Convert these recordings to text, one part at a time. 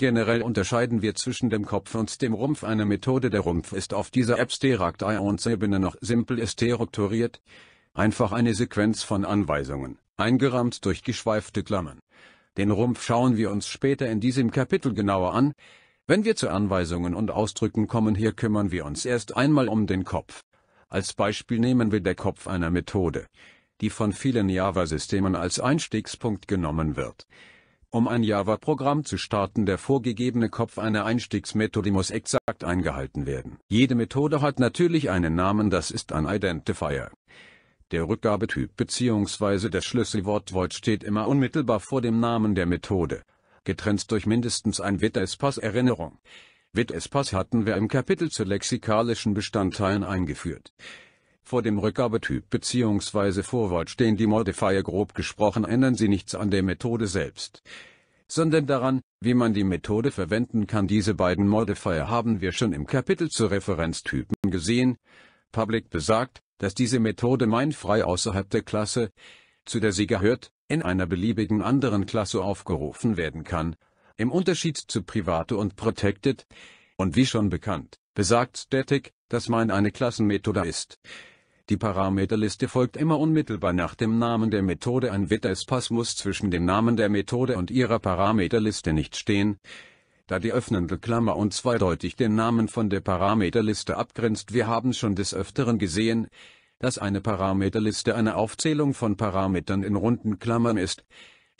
Generell unterscheiden wir zwischen dem Kopf und dem Rumpf. Eine Methode der Rumpf ist auf dieser Abstract-Ions-Ebene noch simpel strukturiert. Einfach eine Sequenz von Anweisungen, eingerahmt durch geschweifte Klammern. Den Rumpf schauen wir uns später in diesem Kapitel genauer an. Wenn wir zu Anweisungen und Ausdrücken kommen, hier kümmern wir uns erst einmal um den Kopf. Als Beispiel nehmen wir der Kopf einer Methode, die von vielen Java-Systemen als Einstiegspunkt genommen wird. Um ein Java-Programm zu starten, der vorgegebene Kopf einer Einstiegsmethode muss exakt eingehalten werden. Jede Methode hat natürlich einen Namen, das ist ein Identifier. Der Rückgabetyp bzw. das Schlüsselwort Void steht immer unmittelbar vor dem Namen der Methode, getrennt durch mindestens ein WTS-Pass-Erinnerung. WTS-Pass hatten wir im Kapitel zu lexikalischen Bestandteilen eingeführt. Vor dem Rückgabetyp bzw. Vorwort stehen die Modifier grob gesprochen ändern sie nichts an der Methode selbst, sondern daran, wie man die Methode verwenden kann. Diese beiden Modifier haben wir schon im Kapitel zu Referenztypen gesehen. Public besagt, dass diese Methode mainfrei außerhalb der Klasse, zu der sie gehört, in einer beliebigen anderen Klasse aufgerufen werden kann, im Unterschied zu Private und Protected. Und wie schon bekannt, besagt Static, dass mein eine Klassenmethode ist. Die Parameterliste folgt immer unmittelbar nach dem Namen der Methode. Ein witter muss zwischen dem Namen der Methode und ihrer Parameterliste nicht stehen, da die öffnende Klammer uns zweideutig den Namen von der Parameterliste abgrenzt. Wir haben schon des Öfteren gesehen, dass eine Parameterliste eine Aufzählung von Parametern in runden Klammern ist,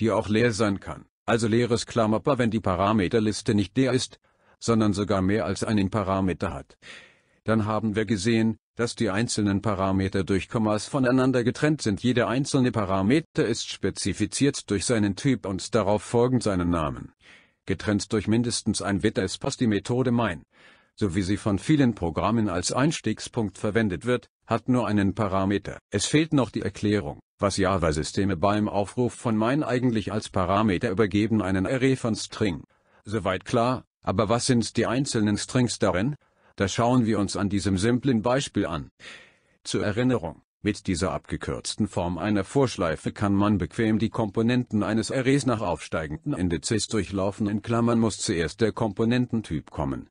die auch leer sein kann, also leeres Klammerpaar, wenn die Parameterliste nicht der ist, sondern sogar mehr als einen Parameter hat. Dann haben wir gesehen, dass die einzelnen Parameter durch Kommas voneinander getrennt sind. Jeder einzelne Parameter ist spezifiziert durch seinen Typ und darauf folgend seinen Namen. Getrennt durch mindestens ein Witter es passt die Methode MINE. So wie sie von vielen Programmen als Einstiegspunkt verwendet wird, hat nur einen Parameter. Es fehlt noch die Erklärung, was Java-Systeme beim Aufruf von MINE eigentlich als Parameter übergeben einen Array von String. Soweit klar, aber was sind die einzelnen Strings darin? Das schauen wir uns an diesem simplen Beispiel an. Zur Erinnerung, mit dieser abgekürzten Form einer Vorschleife kann man bequem die Komponenten eines Arrays nach aufsteigenden Indizes durchlaufen in Klammern muss zuerst der Komponententyp kommen.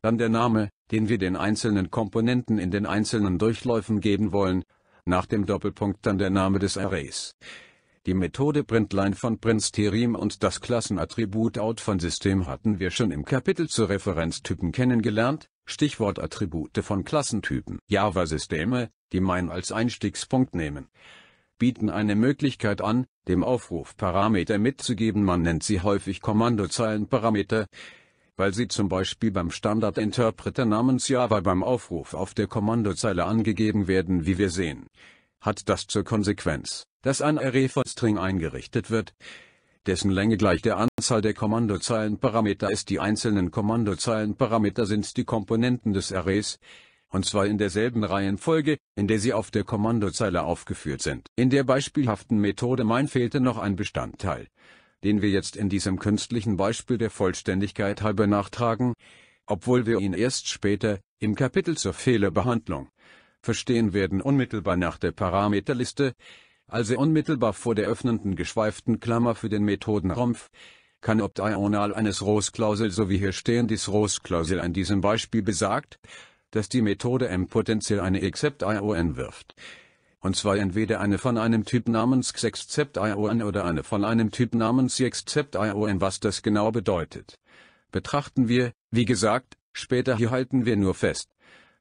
Dann der Name, den wir den einzelnen Komponenten in den einzelnen Durchläufen geben wollen, nach dem Doppelpunkt dann der Name des Arrays. Die Methode Printline von Printsterim und das Klassenattribut out von System hatten wir schon im Kapitel zu Referenztypen kennengelernt, Stichwort Attribute von Klassentypen. Java-Systeme, die meinen als Einstiegspunkt nehmen, bieten eine Möglichkeit an, dem Aufruf Parameter mitzugeben. Man nennt sie häufig Kommandozeilenparameter, weil sie zum Beispiel beim Standardinterpreter namens Java beim Aufruf auf der Kommandozeile angegeben werden, wie wir sehen. Hat das zur Konsequenz, das ein Array von String eingerichtet wird, dessen Länge gleich der Anzahl der Kommandozeilenparameter ist. Die einzelnen Kommandozeilenparameter sind die Komponenten des Arrays, und zwar in derselben Reihenfolge, in der sie auf der Kommandozeile aufgeführt sind. In der beispielhaften Methode mein fehlte noch ein Bestandteil, den wir jetzt in diesem künstlichen Beispiel der Vollständigkeit halber nachtragen, obwohl wir ihn erst später, im Kapitel zur Fehlerbehandlung, verstehen werden unmittelbar nach der Parameterliste, also unmittelbar vor der öffnenden geschweiften Klammer für den Methodenrumpf, kann optional eines Rohs-Klausel so wie hier stehendes Rohs-Klausel in diesem Beispiel besagt, dass die Methode m potenziell eine except-ion wirft. Und zwar entweder eine von einem Typ namens xexcept-ion oder eine von einem Typ namens xexcept-ion. Was das genau bedeutet, betrachten wir, wie gesagt, später hier halten wir nur fest,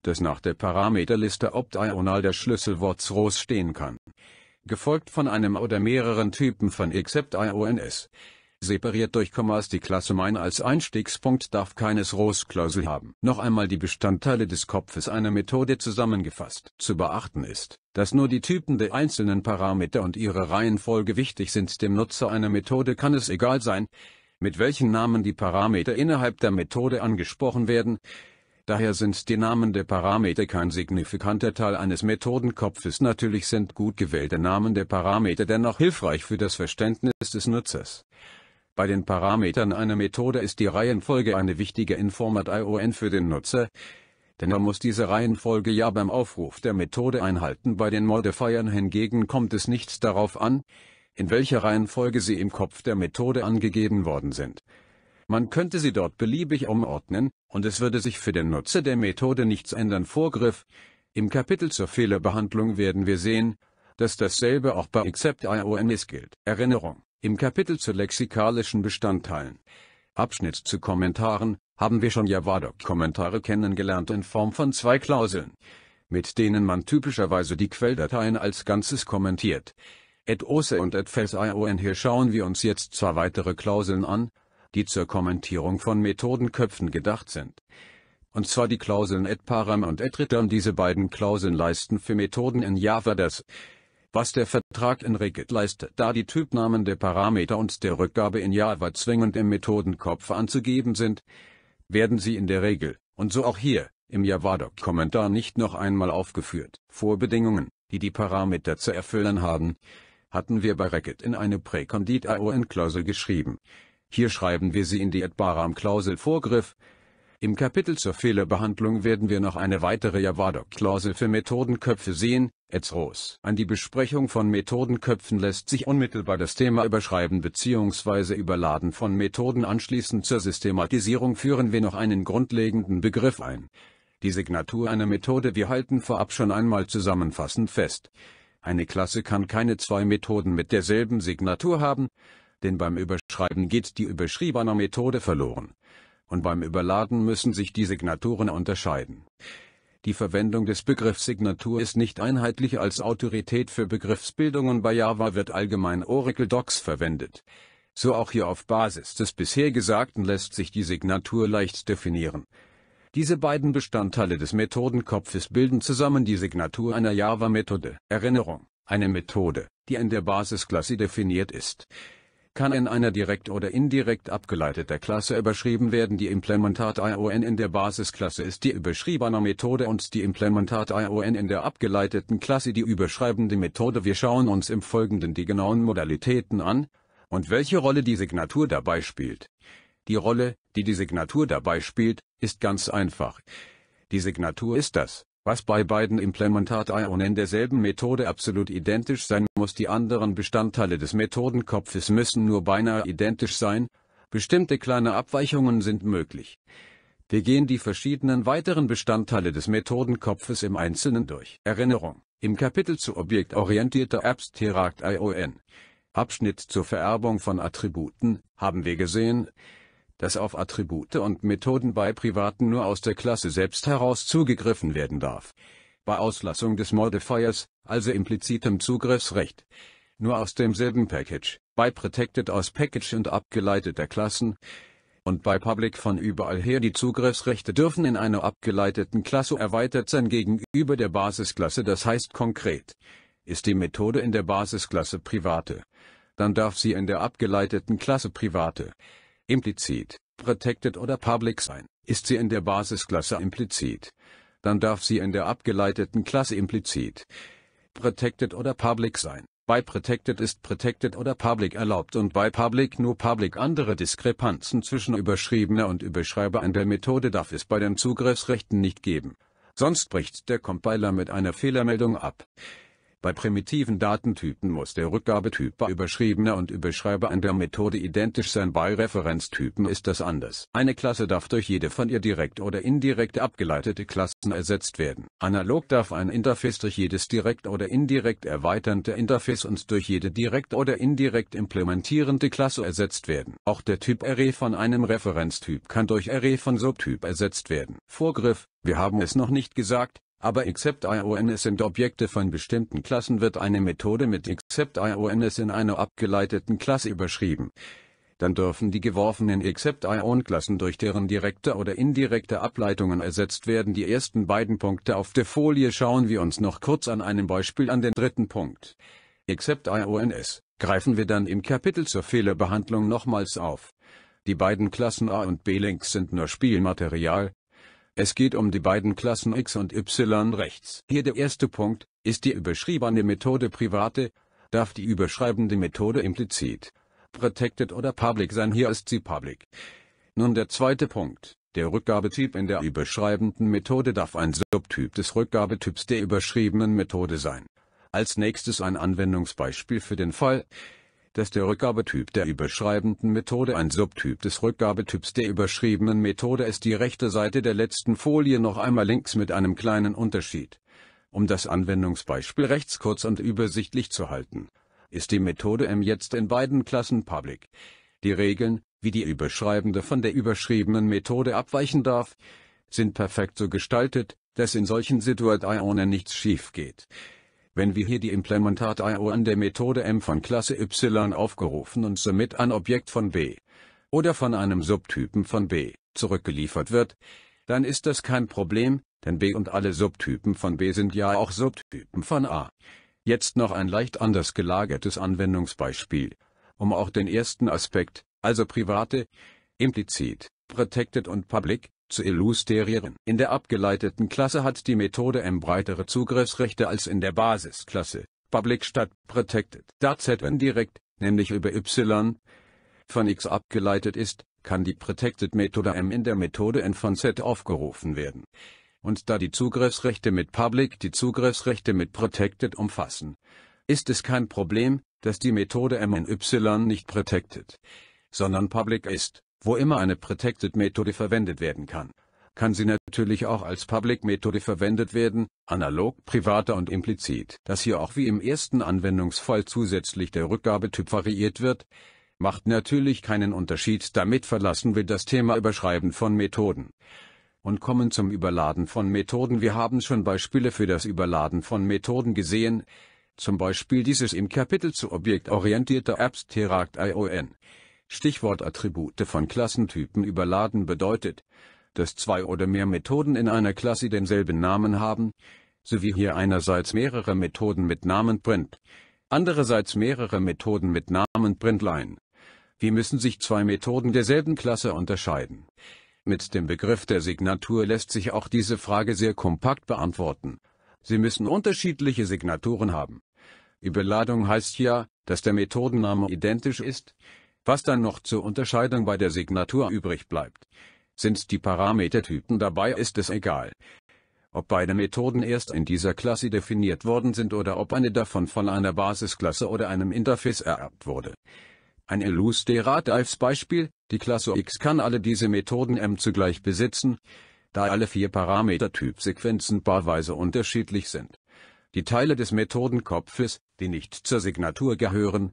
dass nach der Parameterliste optional des Schlüsselwort ROS stehen kann gefolgt von einem oder mehreren Typen von Except IONS. Separiert durch Kommas die Klasse Mein als Einstiegspunkt darf keines Rohsklausel haben. Noch einmal die Bestandteile des Kopfes einer Methode zusammengefasst. Zu beachten ist, dass nur die Typen der einzelnen Parameter und ihre Reihenfolge wichtig sind. Dem Nutzer einer Methode kann es egal sein, mit welchen Namen die Parameter innerhalb der Methode angesprochen werden. Daher sind die Namen der Parameter kein signifikanter Teil eines Methodenkopfes. Natürlich sind gut gewählte Namen der Parameter dennoch hilfreich für das Verständnis des Nutzers. Bei den Parametern einer Methode ist die Reihenfolge eine wichtige Informat-ION für den Nutzer, denn er muss diese Reihenfolge ja beim Aufruf der Methode einhalten. Bei den Modifiern hingegen kommt es nicht darauf an, in welcher Reihenfolge sie im Kopf der Methode angegeben worden sind. Man könnte sie dort beliebig umordnen, und es würde sich für den Nutzer der Methode nichts ändern. Vorgriff. Im Kapitel zur Fehlerbehandlung werden wir sehen, dass dasselbe auch bei Accept IOMS gilt. Erinnerung. Im Kapitel zu lexikalischen Bestandteilen. Abschnitt zu Kommentaren, haben wir schon Javadoc-Kommentare kennengelernt in Form von zwei Klauseln, mit denen man typischerweise die Quelldateien als Ganzes kommentiert. At OSE und at FELS ION Hier schauen wir uns jetzt zwei weitere Klauseln an, die zur Kommentierung von Methodenköpfen gedacht sind. Und zwar die Klauseln etparam und etritam. Diese beiden Klauseln leisten für Methoden in Java das, was der Vertrag in Regit leistet, da die Typnamen der Parameter und der Rückgabe in Java zwingend im Methodenkopf anzugeben sind, werden sie in der Regel, und so auch hier, im Javadoc-Kommentar nicht noch einmal aufgeführt. Vorbedingungen, die die Parameter zu erfüllen haben, hatten wir bei Regit in eine Präkondit-AON-Klausel geschrieben. Hier schreiben wir sie in die Adbaram-Klausel Vorgriff. Im Kapitel zur Fehlerbehandlung werden wir noch eine weitere Javadoc-Klausel für Methodenköpfe sehen. Etzros. An die Besprechung von Methodenköpfen lässt sich unmittelbar das Thema Überschreiben bzw. Überladen von Methoden anschließend zur Systematisierung führen wir noch einen grundlegenden Begriff ein. Die Signatur einer Methode wir halten vorab schon einmal zusammenfassend fest. Eine Klasse kann keine zwei Methoden mit derselben Signatur haben, denn beim Überschreiben geht die überschriebene Methode verloren. Und beim Überladen müssen sich die Signaturen unterscheiden. Die Verwendung des Begriffs Signatur ist nicht einheitlich als Autorität für Begriffsbildungen bei Java wird allgemein Oracle Docs verwendet. So auch hier auf Basis des bisher Gesagten lässt sich die Signatur leicht definieren. Diese beiden Bestandteile des Methodenkopfes bilden zusammen die Signatur einer Java-Methode. Erinnerung, eine Methode, die in der Basisklasse definiert ist kann in einer direkt oder indirekt abgeleiteter Klasse überschrieben werden. Die Implementat-ION in der Basisklasse ist die überschriebene Methode und die Implementat-ION in der abgeleiteten Klasse die überschreibende Methode. Wir schauen uns im Folgenden die genauen Modalitäten an und welche Rolle die Signatur dabei spielt. Die Rolle, die die Signatur dabei spielt, ist ganz einfach. Die Signatur ist das, was bei beiden Implementat-Ionen derselben Methode absolut identisch sein muss. Die anderen Bestandteile des Methodenkopfes müssen nur beinahe identisch sein, bestimmte kleine Abweichungen sind möglich. Wir gehen die verschiedenen weiteren Bestandteile des Methodenkopfes im Einzelnen durch. Erinnerung. Im Kapitel zu objektorientierter Abstract ION, Abschnitt zur Vererbung von Attributen, haben wir gesehen, dass auf Attribute und Methoden bei Privaten nur aus der Klasse selbst heraus zugegriffen werden darf. Bei Auslassung des Modifiers, also implizitem Zugriffsrecht. Nur aus demselben Package, bei Protected aus Package und abgeleiteter Klassen. Und bei Public von überall her die Zugriffsrechte dürfen in einer abgeleiteten Klasse erweitert sein gegenüber der Basisklasse, das heißt konkret. Ist die Methode in der Basisklasse private, dann darf sie in der abgeleiteten Klasse private implizit, protected oder public sein. Ist sie in der Basisklasse implizit, dann darf sie in der abgeleiteten Klasse implizit, protected oder public sein. Bei protected ist protected oder public erlaubt und bei public nur public. Andere Diskrepanzen zwischen Überschriebener und Überschreiber in der Methode darf es bei den Zugriffsrechten nicht geben. Sonst bricht der Compiler mit einer Fehlermeldung ab. Bei primitiven Datentypen muss der Rückgabetyp bei überschriebener und Überschreiber an der Methode identisch sein, bei Referenztypen ist das anders. Eine Klasse darf durch jede von ihr direkt oder indirekt abgeleitete Klassen ersetzt werden. Analog darf ein Interface durch jedes direkt oder indirekt erweiternde Interface und durch jede direkt oder indirekt implementierende Klasse ersetzt werden. Auch der Typ Array von einem Referenztyp kann durch Array von Subtyp ersetzt werden. Vorgriff, wir haben es noch nicht gesagt, aber except-ions sind Objekte von bestimmten Klassen wird eine Methode mit except-ions in einer abgeleiteten Klasse überschrieben. Dann dürfen die geworfenen except-ion-Klassen durch deren direkte oder indirekte Ableitungen ersetzt werden. Die ersten beiden Punkte auf der Folie schauen wir uns noch kurz an einem Beispiel an den dritten Punkt. Except-ions greifen wir dann im Kapitel zur Fehlerbehandlung nochmals auf. Die beiden Klassen A und B-Links sind nur Spielmaterial, es geht um die beiden Klassen X und Y rechts. Hier der erste Punkt, ist die überschriebene Methode private, darf die überschreibende Methode implizit, protected oder public sein, hier ist sie public. Nun der zweite Punkt, der Rückgabetyp in der überschreibenden Methode darf ein Subtyp des Rückgabetyps der überschriebenen Methode sein. Als nächstes ein Anwendungsbeispiel für den Fall, dass der Rückgabetyp der überschreibenden Methode ein Subtyp des Rückgabetyps der überschriebenen Methode ist die rechte Seite der letzten Folie noch einmal links mit einem kleinen Unterschied. Um das Anwendungsbeispiel rechts kurz und übersichtlich zu halten, ist die Methode M jetzt in beiden Klassen public. Die Regeln, wie die Überschreibende von der überschriebenen Methode abweichen darf, sind perfekt so gestaltet, dass in solchen Situationen nichts schief geht wenn wir hier die Implementat-IO an der Methode m von Klasse y aufgerufen und somit ein Objekt von b oder von einem Subtypen von b zurückgeliefert wird, dann ist das kein Problem, denn b und alle Subtypen von b sind ja auch Subtypen von a. Jetzt noch ein leicht anders gelagertes Anwendungsbeispiel, um auch den ersten Aspekt, also private, implizit, protected und public, zu illustrieren. In der abgeleiteten Klasse hat die Methode M breitere Zugriffsrechte als in der Basisklasse, public statt protected. Da Zn direkt, nämlich über Y, von X abgeleitet ist, kann die Protected-Methode M in der Methode N von Z aufgerufen werden. Und da die Zugriffsrechte mit Public die Zugriffsrechte mit Protected umfassen, ist es kein Problem, dass die Methode M in Y nicht Protected, sondern Public ist. Wo immer eine Protected-Methode verwendet werden kann, kann sie natürlich auch als Public-Methode verwendet werden, analog privater und implizit. Dass hier auch wie im ersten Anwendungsfall zusätzlich der Rückgabetyp variiert wird, macht natürlich keinen Unterschied. Damit verlassen wir das Thema Überschreiben von Methoden und kommen zum Überladen von Methoden. Wir haben schon Beispiele für das Überladen von Methoden gesehen, zum Beispiel dieses im Kapitel zu objektorientierter Apps Abstract ION. Stichwort Attribute von Klassentypen überladen bedeutet, dass zwei oder mehr Methoden in einer Klasse denselben Namen haben, sowie hier einerseits mehrere Methoden mit Namen print, andererseits mehrere Methoden mit Namen printline. Wie müssen sich zwei Methoden derselben Klasse unterscheiden? Mit dem Begriff der Signatur lässt sich auch diese Frage sehr kompakt beantworten. Sie müssen unterschiedliche Signaturen haben. Überladung heißt ja, dass der Methodenname identisch ist, was dann noch zur Unterscheidung bei der Signatur übrig bleibt. Sind die Parametertypen dabei ist es egal, ob beide Methoden erst in dieser Klasse definiert worden sind oder ob eine davon von einer Basisklasse oder einem Interface ererbt wurde. Ein illustratives Beispiel, die Klasse X kann alle diese Methoden M zugleich besitzen, da alle vier Parametertypsequenzen paarweise unterschiedlich sind. Die Teile des Methodenkopfes, die nicht zur Signatur gehören,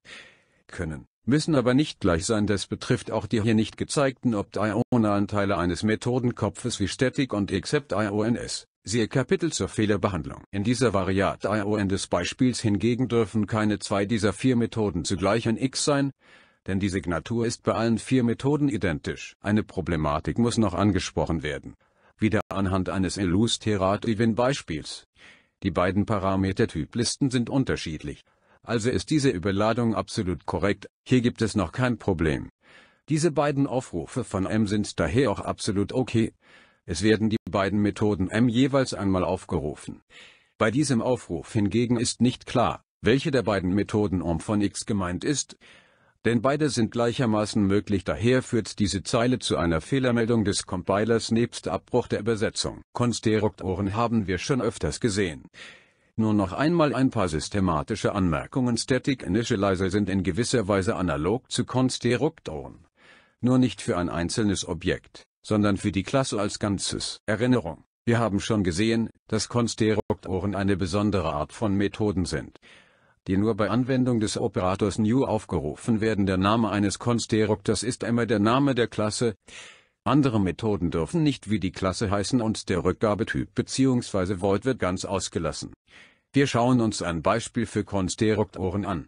können müssen aber nicht gleich sein. Das betrifft auch die hier nicht gezeigten opt-ionalen anteile eines Methodenkopfes wie Static und Except IONS. Siehe Kapitel zur Fehlerbehandlung. In dieser Variate ION des Beispiels hingegen dürfen keine zwei dieser vier Methoden zugleich ein X sein, denn die Signatur ist bei allen vier Methoden identisch. Eine Problematik muss noch angesprochen werden. Wieder anhand eines Illustrativin Beispiels. Die beiden Parametertyplisten sind unterschiedlich. Also ist diese Überladung absolut korrekt, hier gibt es noch kein Problem. Diese beiden Aufrufe von M sind daher auch absolut okay. Es werden die beiden Methoden M jeweils einmal aufgerufen. Bei diesem Aufruf hingegen ist nicht klar, welche der beiden Methoden um von x gemeint ist, denn beide sind gleichermaßen möglich, daher führt diese Zeile zu einer Fehlermeldung des Compilers nebst Abbruch der Übersetzung. Konstruktoren haben wir schon öfters gesehen. Nur noch einmal ein paar systematische Anmerkungen. Static Initializer sind in gewisser Weise analog zu Konstruktoren. Nur nicht für ein einzelnes Objekt, sondern für die Klasse als Ganzes. Erinnerung. Wir haben schon gesehen, dass Konstruktoren eine besondere Art von Methoden sind, die nur bei Anwendung des Operators new aufgerufen werden. Der Name eines Konstruktors ist immer der Name der Klasse, andere Methoden dürfen nicht wie die Klasse heißen und der Rückgabetyp bzw. Void wird ganz ausgelassen. Wir schauen uns ein Beispiel für Konstruktoren an,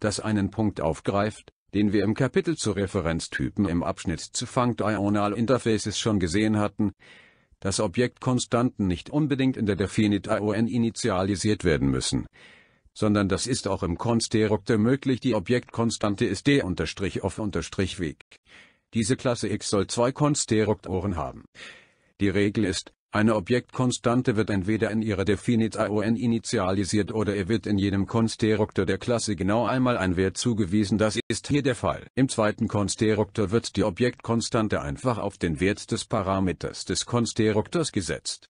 das einen Punkt aufgreift, den wir im Kapitel zu Referenztypen im Abschnitt zu Functional Interfaces schon gesehen hatten. Dass Objektkonstanten nicht unbedingt in der Definite ION initialisiert werden müssen, sondern das ist auch im Konstruktor möglich. Die Objektkonstante ist d-off-weg. Diese Klasse X soll zwei Konstruktoren haben. Die Regel ist, eine Objektkonstante wird entweder in ihrer Definit-ION initialisiert oder ihr wird in jedem Konstruktor der Klasse genau einmal ein Wert zugewiesen. Das ist hier der Fall. Im zweiten Konstruktor wird die Objektkonstante einfach auf den Wert des Parameters des Konstruktors gesetzt.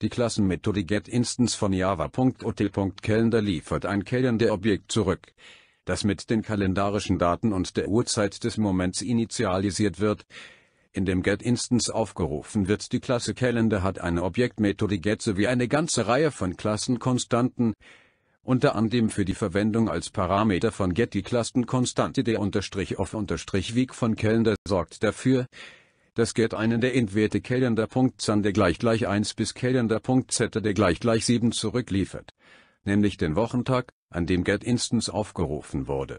Die Klassenmethode getInstance von java.ot.calendar liefert ein Calendar-Objekt zurück das mit den kalendarischen Daten und der Uhrzeit des Moments initialisiert wird. In dem Get-Instance aufgerufen wird die Klasse Calendar hat eine Objektmethode Get sowie eine ganze Reihe von Klassenkonstanten, unter anderem für die Verwendung als Parameter von Get die Klassenkonstante der unterstrich auf unterstrich Week von Calendar sorgt dafür, dass Get einen der Int-Werte Calendar.Zander gleich gleich 1 bis Calendar.Z der gleich gleich 7 zurückliefert nämlich den Wochentag, an dem Get Instance aufgerufen wurde.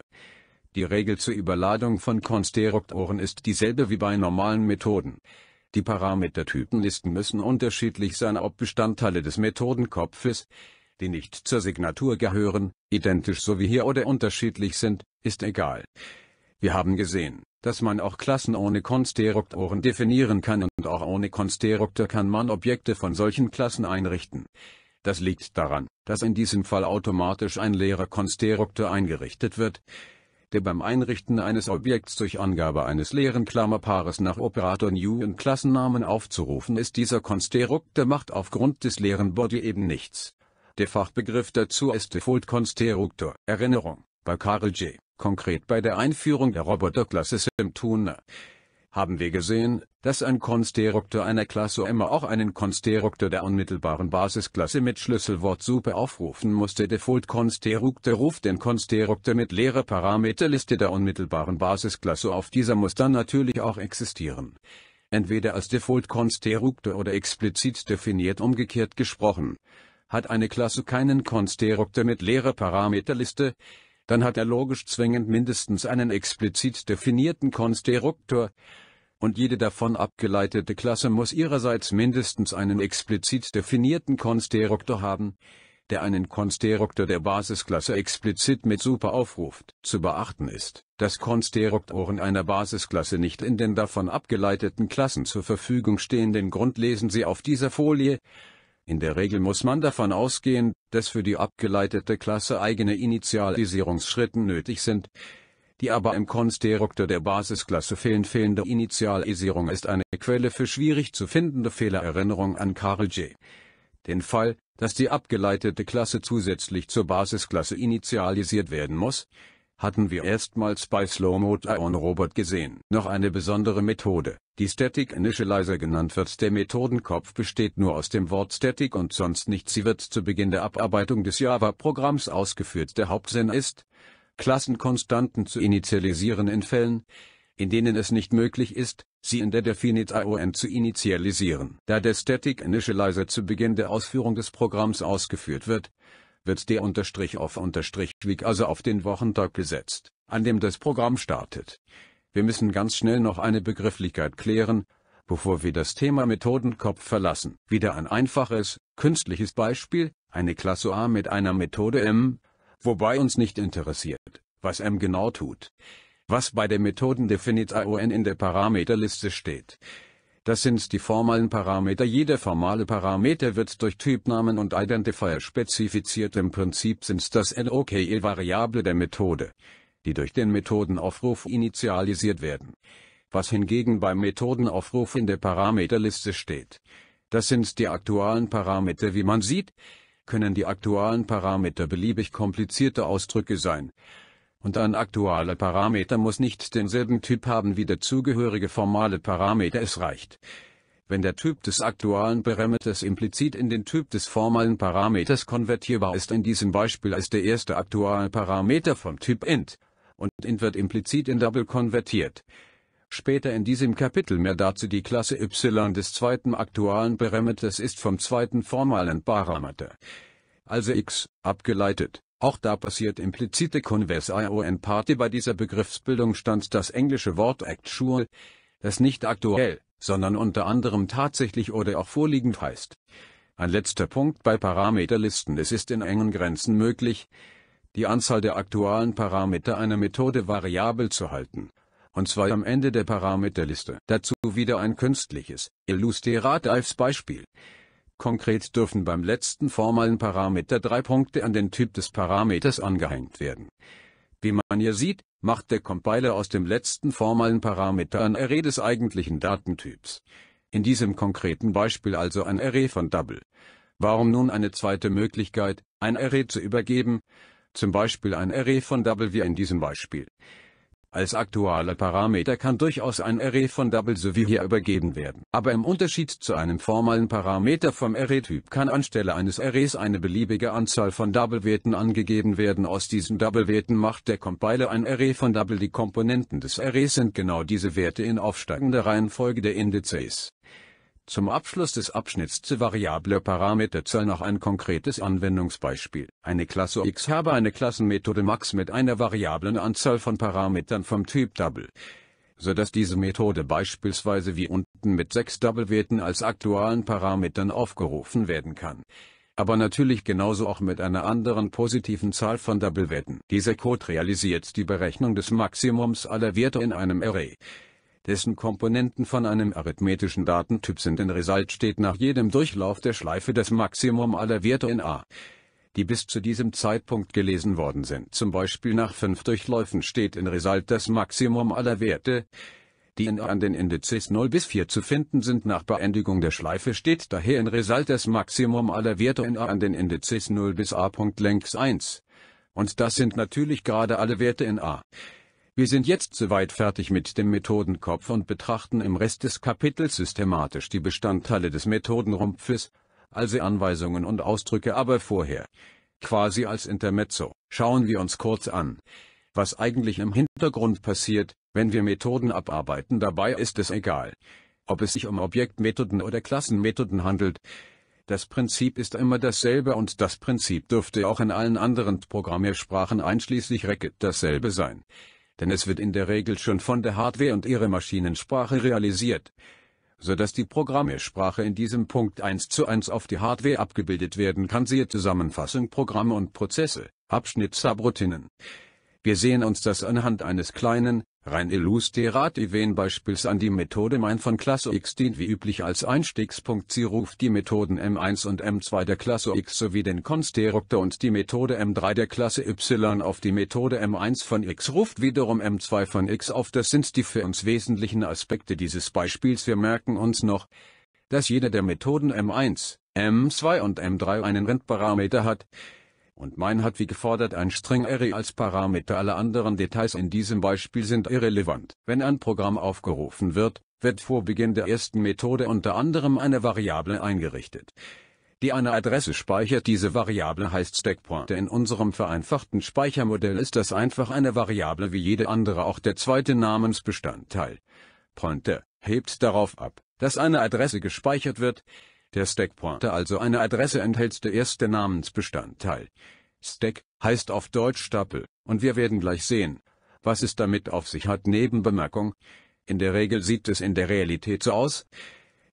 Die Regel zur Überladung von Konstruktoren ist dieselbe wie bei normalen Methoden. Die Parametertypenlisten müssen unterschiedlich sein, ob Bestandteile des Methodenkopfes, die nicht zur Signatur gehören, identisch so wie hier oder unterschiedlich sind, ist egal. Wir haben gesehen, dass man auch Klassen ohne Konstruktoren definieren kann und auch ohne Konstruktor kann man Objekte von solchen Klassen einrichten. Das liegt daran, dass in diesem Fall automatisch ein leerer Konstruktor eingerichtet wird, der beim Einrichten eines Objekts durch Angabe eines leeren Klammerpaares nach Operator New in Klassennamen aufzurufen ist. Dieser Konstruktor macht aufgrund des leeren Body eben nichts. Der Fachbegriff dazu ist Default Konstruktor. Erinnerung, bei Karl J., konkret bei der Einführung der Roboterklasse Simtuner haben wir gesehen, dass ein Konstruktor einer Klasse immer auch einen Konstruktor der unmittelbaren Basisklasse mit Schlüsselwort Suppe aufrufen muss. Der Default-Konstruktor ruft den Konstruktor mit leerer Parameterliste der unmittelbaren Basisklasse auf. Dieser muss dann natürlich auch existieren. Entweder als Default-Konstruktor oder explizit definiert umgekehrt gesprochen. Hat eine Klasse keinen Konstruktor mit leerer Parameterliste, dann hat er logisch zwingend mindestens einen explizit definierten Konstruktor, und jede davon abgeleitete Klasse muss ihrerseits mindestens einen explizit definierten Konstruktor haben, der einen Konstruktor der Basisklasse explizit mit Super aufruft. Zu beachten ist, dass Konstruktoren einer Basisklasse nicht in den davon abgeleiteten Klassen zur Verfügung stehen, den Grund lesen Sie auf dieser Folie. In der Regel muss man davon ausgehen, dass für die abgeleitete Klasse eigene Initialisierungsschritten nötig sind, die aber im Konstruktor der Basisklasse fehlen. Fehlende Initialisierung ist eine Quelle für schwierig zu findende Fehlererinnerung an Karl J. Den Fall, dass die abgeleitete Klasse zusätzlich zur Basisklasse initialisiert werden muss, hatten wir erstmals bei Slow Mode Ion Robot gesehen. Noch eine besondere Methode, die Static Initializer genannt wird. Der Methodenkopf besteht nur aus dem Wort Static und sonst nichts. Sie wird zu Beginn der Abarbeitung des Java-Programms ausgeführt. Der Hauptsinn ist, Klassenkonstanten zu initialisieren in Fällen, in denen es nicht möglich ist, sie in der Definite ION zu initialisieren. Da der Static Initializer zu Beginn der Ausführung des Programms ausgeführt wird, wird der Unterstrich auf Unterstrich Week also auf den Wochentag gesetzt, an dem das Programm startet. Wir müssen ganz schnell noch eine Begrifflichkeit klären, bevor wir das Thema Methodenkopf verlassen. Wieder ein einfaches, künstliches Beispiel, eine Klasse A mit einer Methode M, wobei uns nicht interessiert, was M genau tut. Was bei der Methodendefinit AON in der Parameterliste steht. Das sind die formalen Parameter. Jeder formale Parameter wird durch Typnamen und Identifier spezifiziert. Im Prinzip sind das LOKE-Variable der Methode, die durch den Methodenaufruf initialisiert werden. Was hingegen beim Methodenaufruf in der Parameterliste steht, das sind die aktuellen Parameter. Wie man sieht, können die aktuellen Parameter beliebig komplizierte Ausdrücke sein und ein aktueller Parameter muss nicht denselben Typ haben wie der zugehörige formale Parameter. Es reicht, wenn der Typ des aktualen Parameters implizit in den Typ des formalen Parameters konvertierbar ist. In diesem Beispiel ist der erste aktuale Parameter vom Typ int und int wird implizit in double konvertiert. Später in diesem Kapitel mehr dazu die Klasse y des zweiten aktualen Parameters ist vom zweiten formalen Parameter, also x, abgeleitet. Auch da passiert implizite Conversation Party. Bei dieser Begriffsbildung stand das englische Wort actual, das nicht aktuell, sondern unter anderem tatsächlich oder auch vorliegend heißt. Ein letzter Punkt bei Parameterlisten. Es ist in engen Grenzen möglich, die Anzahl der aktualen Parameter einer Methode variabel zu halten. Und zwar am Ende der Parameterliste. Dazu wieder ein künstliches, illustratives Beispiel. Konkret dürfen beim letzten formalen Parameter drei Punkte an den Typ des Parameters angehängt werden. Wie man hier sieht, macht der Compiler aus dem letzten formalen Parameter ein Array des eigentlichen Datentyps. In diesem konkreten Beispiel also ein Array von Double. Warum nun eine zweite Möglichkeit, ein Array zu übergeben? Zum Beispiel ein Array von Double wie in diesem Beispiel. Als aktueller Parameter kann durchaus ein Array von Double sowie hier übergeben werden. Aber im Unterschied zu einem formalen Parameter vom Array-Typ kann anstelle eines Arrays eine beliebige Anzahl von Double-Werten angegeben werden. Aus diesen Double-Werten macht der Compiler ein Array von Double. Die Komponenten des Arrays sind genau diese Werte in aufsteigender Reihenfolge der Indizes. Zum Abschluss des Abschnitts zu variable Parameterzahl noch ein konkretes Anwendungsbeispiel. Eine Klasse X habe eine Klassenmethode max mit einer variablen Anzahl von Parametern vom Typ Double, so dass diese Methode beispielsweise wie unten mit sechs Double-Werten als aktualen Parametern aufgerufen werden kann. Aber natürlich genauso auch mit einer anderen positiven Zahl von Double-Werten. Dieser Code realisiert die Berechnung des Maximums aller Werte in einem Array dessen Komponenten von einem arithmetischen Datentyp sind. In Result steht nach jedem Durchlauf der Schleife das Maximum aller Werte in A, die bis zu diesem Zeitpunkt gelesen worden sind. Zum Beispiel nach fünf Durchläufen steht in Result das Maximum aller Werte, die in A an den Indizes 0 bis 4 zu finden sind. Nach Beendigung der Schleife steht daher in Result das Maximum aller Werte in A an den Indizes 0 bis A. Längs 1. Und das sind natürlich gerade alle Werte in A. Wir sind jetzt soweit fertig mit dem Methodenkopf und betrachten im Rest des Kapitels systematisch die Bestandteile des Methodenrumpfes, also Anweisungen und Ausdrücke, aber vorher, quasi als Intermezzo, schauen wir uns kurz an, was eigentlich im Hintergrund passiert, wenn wir Methoden abarbeiten. Dabei ist es egal, ob es sich um Objektmethoden oder Klassenmethoden handelt. Das Prinzip ist immer dasselbe und das Prinzip dürfte auch in allen anderen Programmiersprachen einschließlich Racket dasselbe sein denn es wird in der Regel schon von der Hardware und ihrer Maschinensprache realisiert, so dass die Programmiersprache in diesem Punkt eins zu eins auf die Hardware abgebildet werden kann siehe Zusammenfassung Programme und Prozesse, Abschnitt Subroutinen. Wir sehen uns das anhand eines kleinen, rein illustrativen Beispiels an die Methode Mein von Klasse X dient wie üblich als Einstiegspunkt. Sie ruft die Methoden M1 und M2 der Klasse X sowie den Konstruktor und die Methode M3 der Klasse Y auf die Methode M1 von X ruft wiederum M2 von X auf. Das sind die für uns wesentlichen Aspekte dieses Beispiels. Wir merken uns noch, dass jede der Methoden M1, M2 und M3 einen Rentparameter hat, und mein hat wie gefordert ein String Array als Parameter. Alle anderen Details in diesem Beispiel sind irrelevant. Wenn ein Programm aufgerufen wird, wird vor Beginn der ersten Methode unter anderem eine Variable eingerichtet. Die eine Adresse speichert diese Variable heißt Stackpointer. In unserem vereinfachten Speichermodell ist das einfach eine Variable wie jede andere auch der zweite Namensbestandteil. Pointer hebt darauf ab, dass eine Adresse gespeichert wird. Der Stackpointer also eine Adresse enthält der erste Namensbestandteil. Stack heißt auf Deutsch Stapel, und wir werden gleich sehen, was es damit auf sich hat. Nebenbemerkung. In der Regel sieht es in der Realität so aus,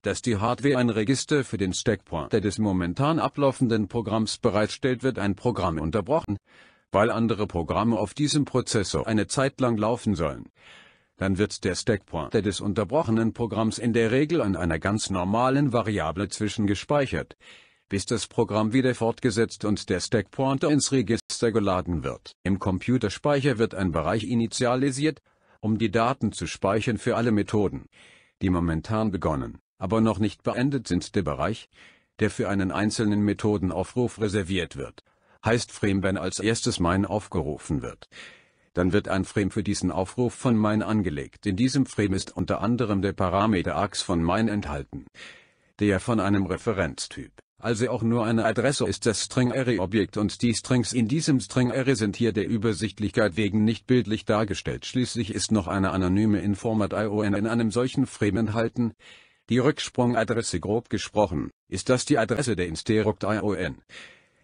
dass die Hardware ein Register für den Stackpointer des momentan ablaufenden Programms bereitstellt, wird ein Programm unterbrochen, weil andere Programme auf diesem Prozessor eine Zeit lang laufen sollen dann wird der Stackpointer des unterbrochenen Programms in der Regel an einer ganz normalen Variable zwischengespeichert, bis das Programm wieder fortgesetzt und der Stackpointer ins Register geladen wird. Im Computerspeicher wird ein Bereich initialisiert, um die Daten zu speichern für alle Methoden, die momentan begonnen, aber noch nicht beendet sind der Bereich, der für einen einzelnen Methodenaufruf reserviert wird, heißt Frame, wenn als erstes Mein aufgerufen wird dann wird ein Frame für diesen Aufruf von Mine angelegt. In diesem Frame ist unter anderem der Parameter ax von Mine enthalten, der von einem Referenztyp, also auch nur eine Adresse ist das String Array Objekt und die Strings in diesem String Array sind hier der Übersichtlichkeit wegen nicht bildlich dargestellt. Schließlich ist noch eine anonyme Informat ION in einem solchen Frame enthalten. Die Rücksprungadresse grob gesprochen, ist das die Adresse der Insteruct ION,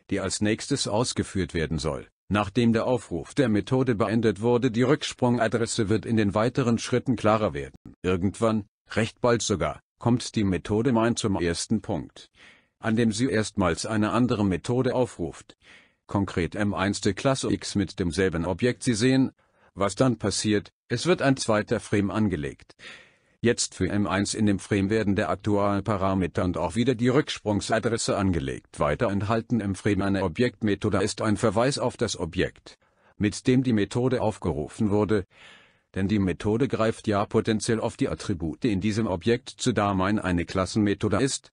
die als nächstes ausgeführt werden soll. Nachdem der Aufruf der Methode beendet wurde, die Rücksprungadresse wird in den weiteren Schritten klarer werden. Irgendwann, recht bald sogar, kommt die Methode mein zum ersten Punkt, an dem sie erstmals eine andere Methode aufruft. Konkret M1. Klasse X mit demselben Objekt. Sie sehen, was dann passiert, es wird ein zweiter Frame angelegt. Jetzt für M1 in dem Frame werden der Aktualparameter und auch wieder die Rücksprungsadresse angelegt. Weiter enthalten im Frame eine Objektmethode ist ein Verweis auf das Objekt, mit dem die Methode aufgerufen wurde denn die Methode greift ja potenziell auf die Attribute in diesem Objekt zu da mein eine Klassenmethode ist,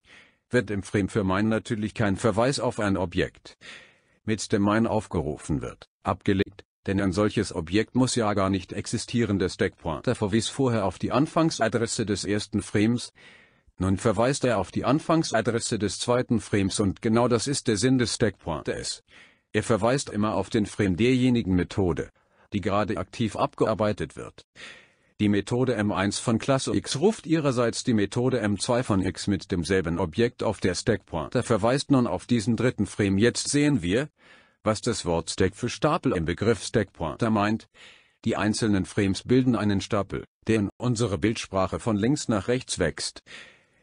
wird im Frame für mein natürlich kein Verweis auf ein Objekt mit dem mein aufgerufen wird, abgelegt, denn ein solches Objekt muss ja gar nicht existieren. Der Stackpointer verwies vorher auf die Anfangsadresse des ersten Frames, nun verweist er auf die Anfangsadresse des zweiten Frames und genau das ist der Sinn des Stackpointers. Er verweist immer auf den Frame derjenigen Methode, die gerade aktiv abgearbeitet wird. Die Methode M1 von Klasse X ruft ihrerseits die Methode M2 von X mit demselben Objekt auf der Stackpointer verweist nun auf diesen dritten Frame. Jetzt sehen wir, was das Wort Stack für Stapel im Begriff Stackpointer meint. Die einzelnen Frames bilden einen Stapel, der in unserer Bildsprache von links nach rechts wächst.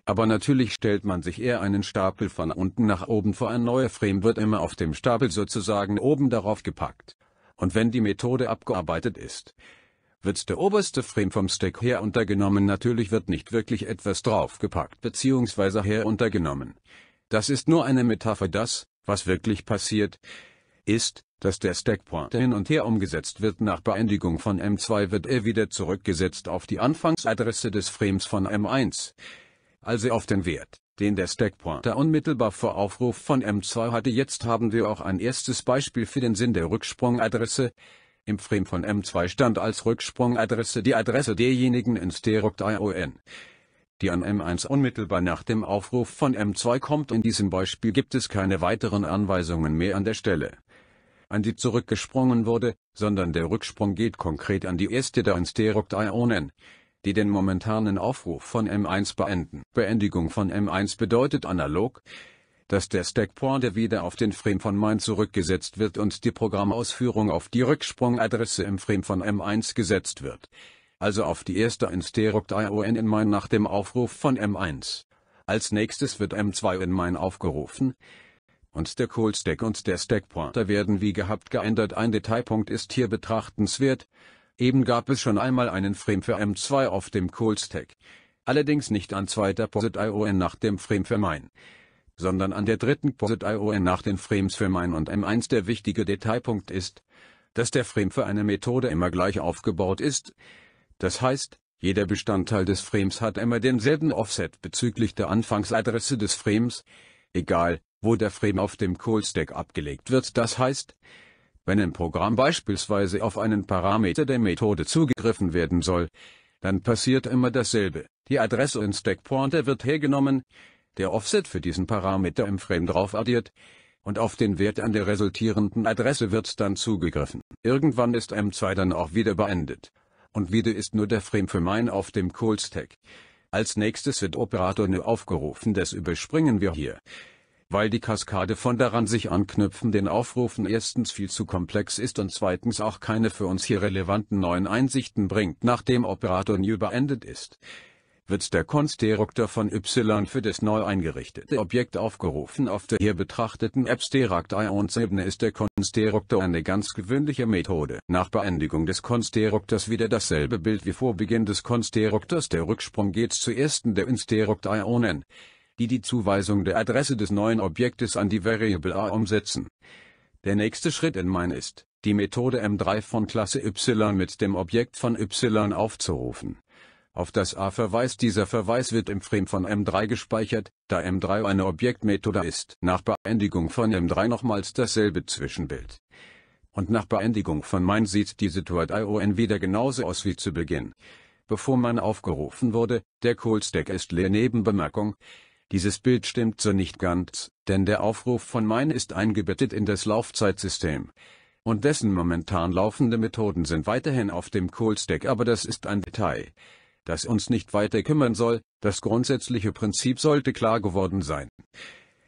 Aber natürlich stellt man sich eher einen Stapel von unten nach oben vor. Ein neuer Frame wird immer auf dem Stapel sozusagen oben darauf gepackt. Und wenn die Methode abgearbeitet ist, wird der oberste Frame vom Stack heruntergenommen. Natürlich wird nicht wirklich etwas draufgepackt bzw. heruntergenommen. Das ist nur eine Metapher das, was wirklich passiert ist, dass der Stackpointer hin und her umgesetzt wird. Nach Beendigung von M2 wird er wieder zurückgesetzt auf die Anfangsadresse des Frames von M1, also auf den Wert, den der Stackpointer unmittelbar vor Aufruf von M2 hatte. Jetzt haben wir auch ein erstes Beispiel für den Sinn der Rücksprungadresse. Im Frame von M2 stand als Rücksprungadresse die Adresse derjenigen in Steroid ION die an M1 unmittelbar nach dem Aufruf von M2 kommt. In diesem Beispiel gibt es keine weiteren Anweisungen mehr an der Stelle an die zurückgesprungen wurde, sondern der Rücksprung geht konkret an die Äste der Ensteroid-Ionen, die den momentanen Aufruf von M1 beenden. Beendigung von M1 bedeutet analog, dass der Stackpointer wieder auf den Frame von Main zurückgesetzt wird und die Programmausführung auf die Rücksprungadresse im Frame von M1 gesetzt wird. Also auf die erste Insteroct ION in Main nach dem Aufruf von M1. Als nächstes wird M2 in Main aufgerufen, und der Cold und der Stackpointer werden wie gehabt geändert. Ein Detailpunkt ist hier betrachtenswert. Eben gab es schon einmal einen Frame für M2 auf dem Cold Allerdings nicht an zweiter Posit ION nach dem Frame für Main, sondern an der dritten Posit ION nach den Frames für Main und M1. Der wichtige Detailpunkt ist, dass der Frame für eine Methode immer gleich aufgebaut ist. Das heißt, jeder Bestandteil des Frames hat immer denselben Offset bezüglich der Anfangsadresse des Frames, egal wo der Frame auf dem Call-Stack abgelegt wird. Das heißt, wenn im Programm beispielsweise auf einen Parameter der Methode zugegriffen werden soll, dann passiert immer dasselbe. Die Adresse in Stack Pointer wird hergenommen, der Offset für diesen Parameter im Frame drauf addiert, und auf den Wert an der resultierenden Adresse wird dann zugegriffen. Irgendwann ist M2 dann auch wieder beendet. Und wieder ist nur der Frame für mein auf dem Call-Stack. Als nächstes wird Operator nur aufgerufen, das überspringen wir hier weil die Kaskade von daran sich anknüpfenden Aufrufen erstens viel zu komplex ist und zweitens auch keine für uns hier relevanten neuen Einsichten bringt. Nachdem Operator new beendet ist, wird der Konstruktor von Y für das neu eingerichtete Objekt aufgerufen. Auf der hier betrachteten Abstract Ions-Ebene ist der Konstruktor eine ganz gewöhnliche Methode. Nach Beendigung des Konstruktors wieder dasselbe Bild wie vor Beginn des Konstruktors. Der Rücksprung geht zuerst in der Instruct Ionen die die Zuweisung der Adresse des neuen Objektes an die Variable a umsetzen. Der nächste Schritt in Mine ist, die Methode M3 von Klasse Y mit dem Objekt von Y aufzurufen. Auf das A verweist dieser Verweis wird im Frame von M3 gespeichert, da M3 eine Objektmethode ist. Nach Beendigung von M3 nochmals dasselbe Zwischenbild. Und nach Beendigung von Mine sieht die Situation wieder genauso aus wie zu Beginn. Bevor man aufgerufen wurde, der Callstack ist leer Nebenbemerkung. Dieses Bild stimmt so nicht ganz, denn der Aufruf von Main ist eingebettet in das Laufzeitsystem. Und dessen momentan laufende Methoden sind weiterhin auf dem Coolstack, aber das ist ein Detail, das uns nicht weiter kümmern soll, das grundsätzliche Prinzip sollte klar geworden sein.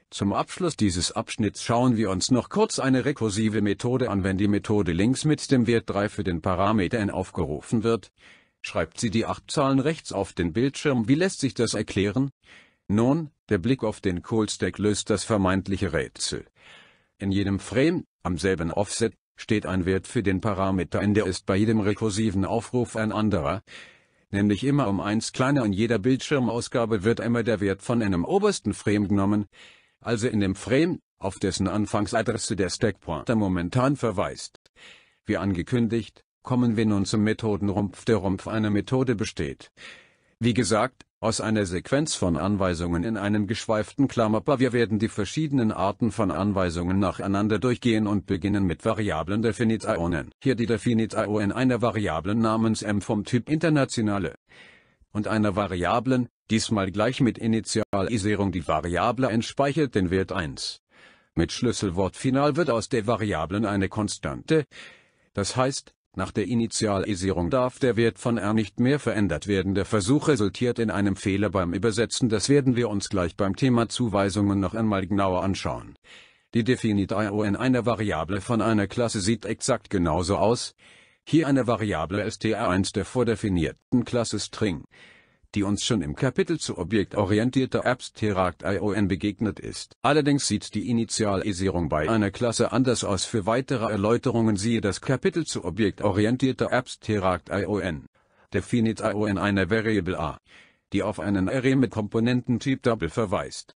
Zum Abschluss dieses Abschnitts schauen wir uns noch kurz eine rekursive Methode an. Wenn die Methode links mit dem Wert 3 für den Parameter n aufgerufen wird, schreibt sie die 8 Zahlen rechts auf den Bildschirm. Wie lässt sich das erklären? Nun, der Blick auf den Callstack löst das vermeintliche Rätsel. In jedem Frame, am selben Offset, steht ein Wert für den Parameter in der ist bei jedem rekursiven Aufruf ein anderer, nämlich immer um eins kleiner in jeder Bildschirmausgabe wird immer der Wert von einem obersten Frame genommen, also in dem Frame, auf dessen Anfangsadresse der Stackpointer momentan verweist. Wie angekündigt, kommen wir nun zum Methodenrumpf der Rumpf einer Methode besteht. Wie gesagt, aus einer Sequenz von Anweisungen in einem geschweiften Klammerpaar wir werden die verschiedenen Arten von Anweisungen nacheinander durchgehen und beginnen mit Variablen Definitionen. Hier die Definitio in einer Variablen namens m vom Typ internationale und einer Variablen, diesmal gleich mit Initialisierung die Variable entspeichert den Wert 1. Mit Schlüsselwort final wird aus der Variablen eine Konstante, das heißt, nach der Initialisierung darf der Wert von r nicht mehr verändert werden. Der Versuch resultiert in einem Fehler beim Übersetzen. Das werden wir uns gleich beim Thema Zuweisungen noch einmal genauer anschauen. Die Definite IO in einer Variable von einer Klasse sieht exakt genauso aus. Hier eine Variable str1 der vordefinierten Klasse String die uns schon im Kapitel zu objektorientierter Abstract ION begegnet ist. Allerdings sieht die Initialisierung bei einer Klasse anders aus. Für weitere Erläuterungen siehe das Kapitel zu objektorientierter Abstract ION. Definit ION einer Variable A, die auf einen Array mit Komponententyp Double verweist.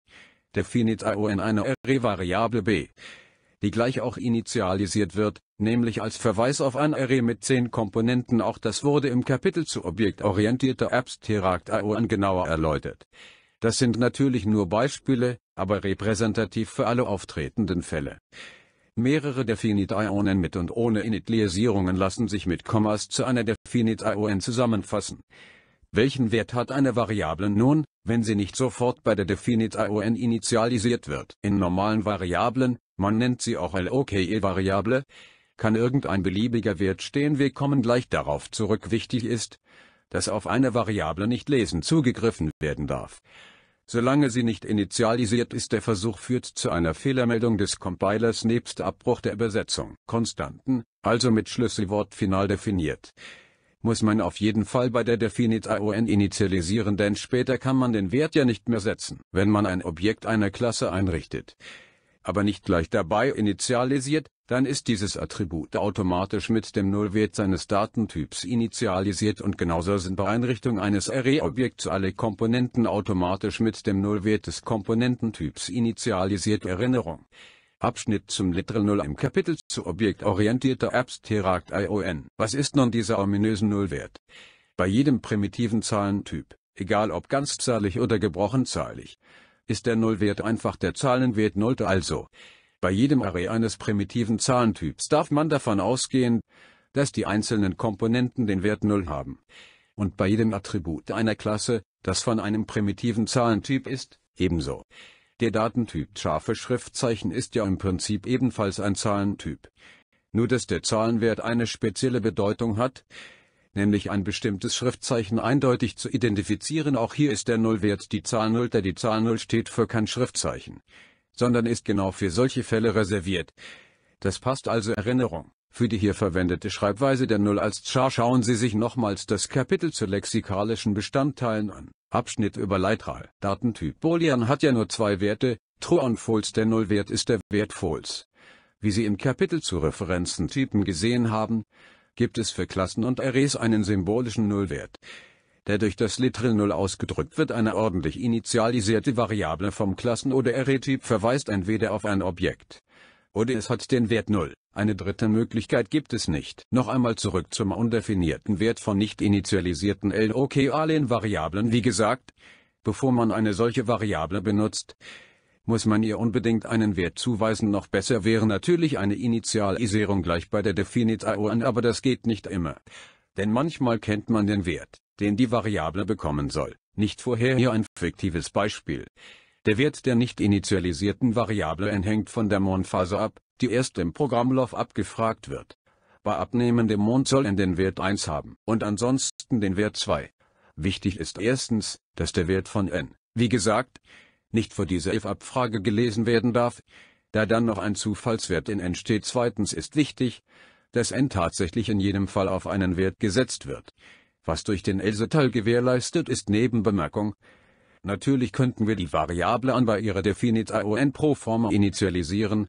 Definit ION einer Array-Variable B, die gleich auch initialisiert wird, nämlich als Verweis auf ein Array mit zehn Komponenten. Auch das wurde im Kapitel zu objektorientierter Apps Terakt.io genauer erläutert. Das sind natürlich nur Beispiele, aber repräsentativ für alle auftretenden Fälle. Mehrere definite ionen mit und ohne Initialisierungen lassen sich mit Kommas zu einer Definite-Ion zusammenfassen. Welchen Wert hat eine Variable nun, wenn sie nicht sofort bei der Definite-ION initialisiert wird? In normalen Variablen, man nennt sie auch LOKE-Variable, -OK kann irgendein beliebiger Wert stehen. Wir kommen gleich darauf zurück. Wichtig ist, dass auf eine Variable nicht lesen zugegriffen werden darf. Solange sie nicht initialisiert ist, der Versuch führt zu einer Fehlermeldung des Compilers nebst Abbruch der Übersetzung. Konstanten, also mit Schlüsselwort final definiert, muss man auf jeden Fall bei der Definite ION initialisieren, denn später kann man den Wert ja nicht mehr setzen. Wenn man ein Objekt einer Klasse einrichtet, aber nicht gleich dabei initialisiert, dann ist dieses Attribut automatisch mit dem Nullwert seines Datentyps initialisiert und genauso sind bei Einrichtung eines Array-Objekts alle Komponenten automatisch mit dem Nullwert des Komponententyps initialisiert. Erinnerung. Abschnitt zum Literal 0 im Kapitel zu objektorientierter Abstract ION. Was ist nun dieser ominösen Nullwert? Bei jedem primitiven Zahlentyp, egal ob ganzzahlig oder gebrochenzahlig, ist der Nullwert einfach der Zahlenwert 0 also. Bei jedem Array eines primitiven Zahlentyps darf man davon ausgehen, dass die einzelnen Komponenten den Wert 0 haben. Und bei jedem Attribut einer Klasse, das von einem primitiven Zahlentyp ist, ebenso. Der Datentyp scharfe Schriftzeichen ist ja im Prinzip ebenfalls ein Zahlentyp. Nur dass der Zahlenwert eine spezielle Bedeutung hat, nämlich ein bestimmtes Schriftzeichen eindeutig zu identifizieren. Auch hier ist der Nullwert die Zahl 0, da die Zahl 0 steht für kein Schriftzeichen sondern ist genau für solche Fälle reserviert. Das passt also Erinnerung. Für die hier verwendete Schreibweise der Null als Char schauen Sie sich nochmals das Kapitel zu lexikalischen Bestandteilen an. Abschnitt über Leitral. Datentyp Boolean hat ja nur zwei Werte, True und False. Der Nullwert ist der Wert False. Wie Sie im Kapitel zu Referenzentypen gesehen haben, gibt es für Klassen und Arrays einen symbolischen Nullwert der durch das Literal 0 ausgedrückt wird, eine ordentlich initialisierte Variable vom Klassen- oder Array-Typ verweist entweder auf ein Objekt oder es hat den Wert 0. Eine dritte Möglichkeit gibt es nicht. Noch einmal zurück zum undefinierten Wert von nicht initialisierten LOK-Alien-Variablen. Wie gesagt, bevor man eine solche Variable benutzt, muss man ihr unbedingt einen Wert zuweisen. Noch besser wäre natürlich eine Initialisierung gleich bei der Definite IO aber das geht nicht immer. Denn manchmal kennt man den Wert, den die Variable bekommen soll, nicht vorher hier ein fiktives Beispiel. Der Wert der nicht initialisierten Variable n hängt von der Mondphase ab, die erst im Programmlauf abgefragt wird. Bei abnehmendem Mond soll n den Wert 1 haben und ansonsten den Wert 2. Wichtig ist erstens, dass der Wert von n, wie gesagt, nicht vor dieser if-Abfrage gelesen werden darf, da dann noch ein Zufallswert in n steht. Zweitens ist wichtig, dass n tatsächlich in jedem Fall auf einen Wert gesetzt wird. Was durch den Elsetal gewährleistet ist Nebenbemerkung. Natürlich könnten wir die Variable an bei ihrer Definite AON pro forma initialisieren,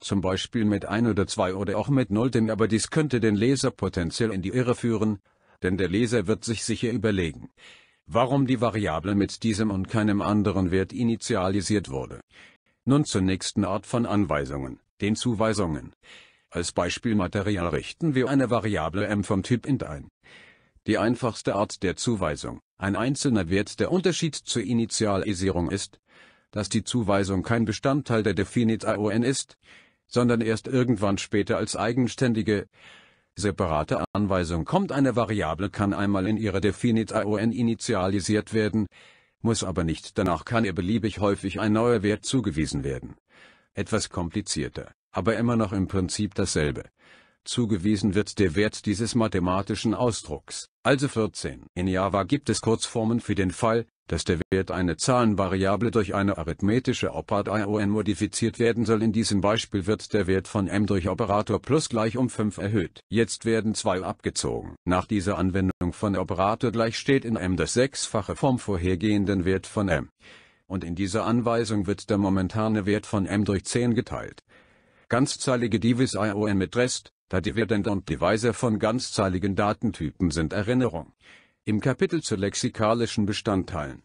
zum Beispiel mit 1 oder 2 oder auch mit 0 denn aber dies könnte den Leser potenziell in die Irre führen, denn der Leser wird sich sicher überlegen, warum die Variable mit diesem und keinem anderen Wert initialisiert wurde. Nun zur nächsten Art von Anweisungen, den Zuweisungen. Als Beispielmaterial richten wir eine Variable m vom Typ int ein die einfachste Art der Zuweisung, ein einzelner Wert der Unterschied zur Initialisierung ist, dass die Zuweisung kein Bestandteil der Definite ION ist, sondern erst irgendwann später als eigenständige, separate Anweisung kommt. Eine Variable kann einmal in ihrer Definite ION initialisiert werden, muss aber nicht, danach kann ihr beliebig häufig ein neuer Wert zugewiesen werden. Etwas komplizierter, aber immer noch im Prinzip dasselbe. Zugewiesen wird der Wert dieses mathematischen Ausdrucks, also 14. In Java gibt es Kurzformen für den Fall, dass der Wert einer Zahlenvariable durch eine arithmetische Operator modifiziert werden soll. In diesem Beispiel wird der Wert von m durch Operator plus gleich um 5 erhöht. Jetzt werden 2 abgezogen. Nach dieser Anwendung von Operator gleich steht in m das sechsfache vom vorhergehenden Wert von m. Und in dieser Anweisung wird der momentane Wert von m durch 10 geteilt. Ganzzahlige Divis ION mit Rest, da die Werdende und die Divisor von ganzzahligen Datentypen sind Erinnerung. Im Kapitel zu lexikalischen Bestandteilen.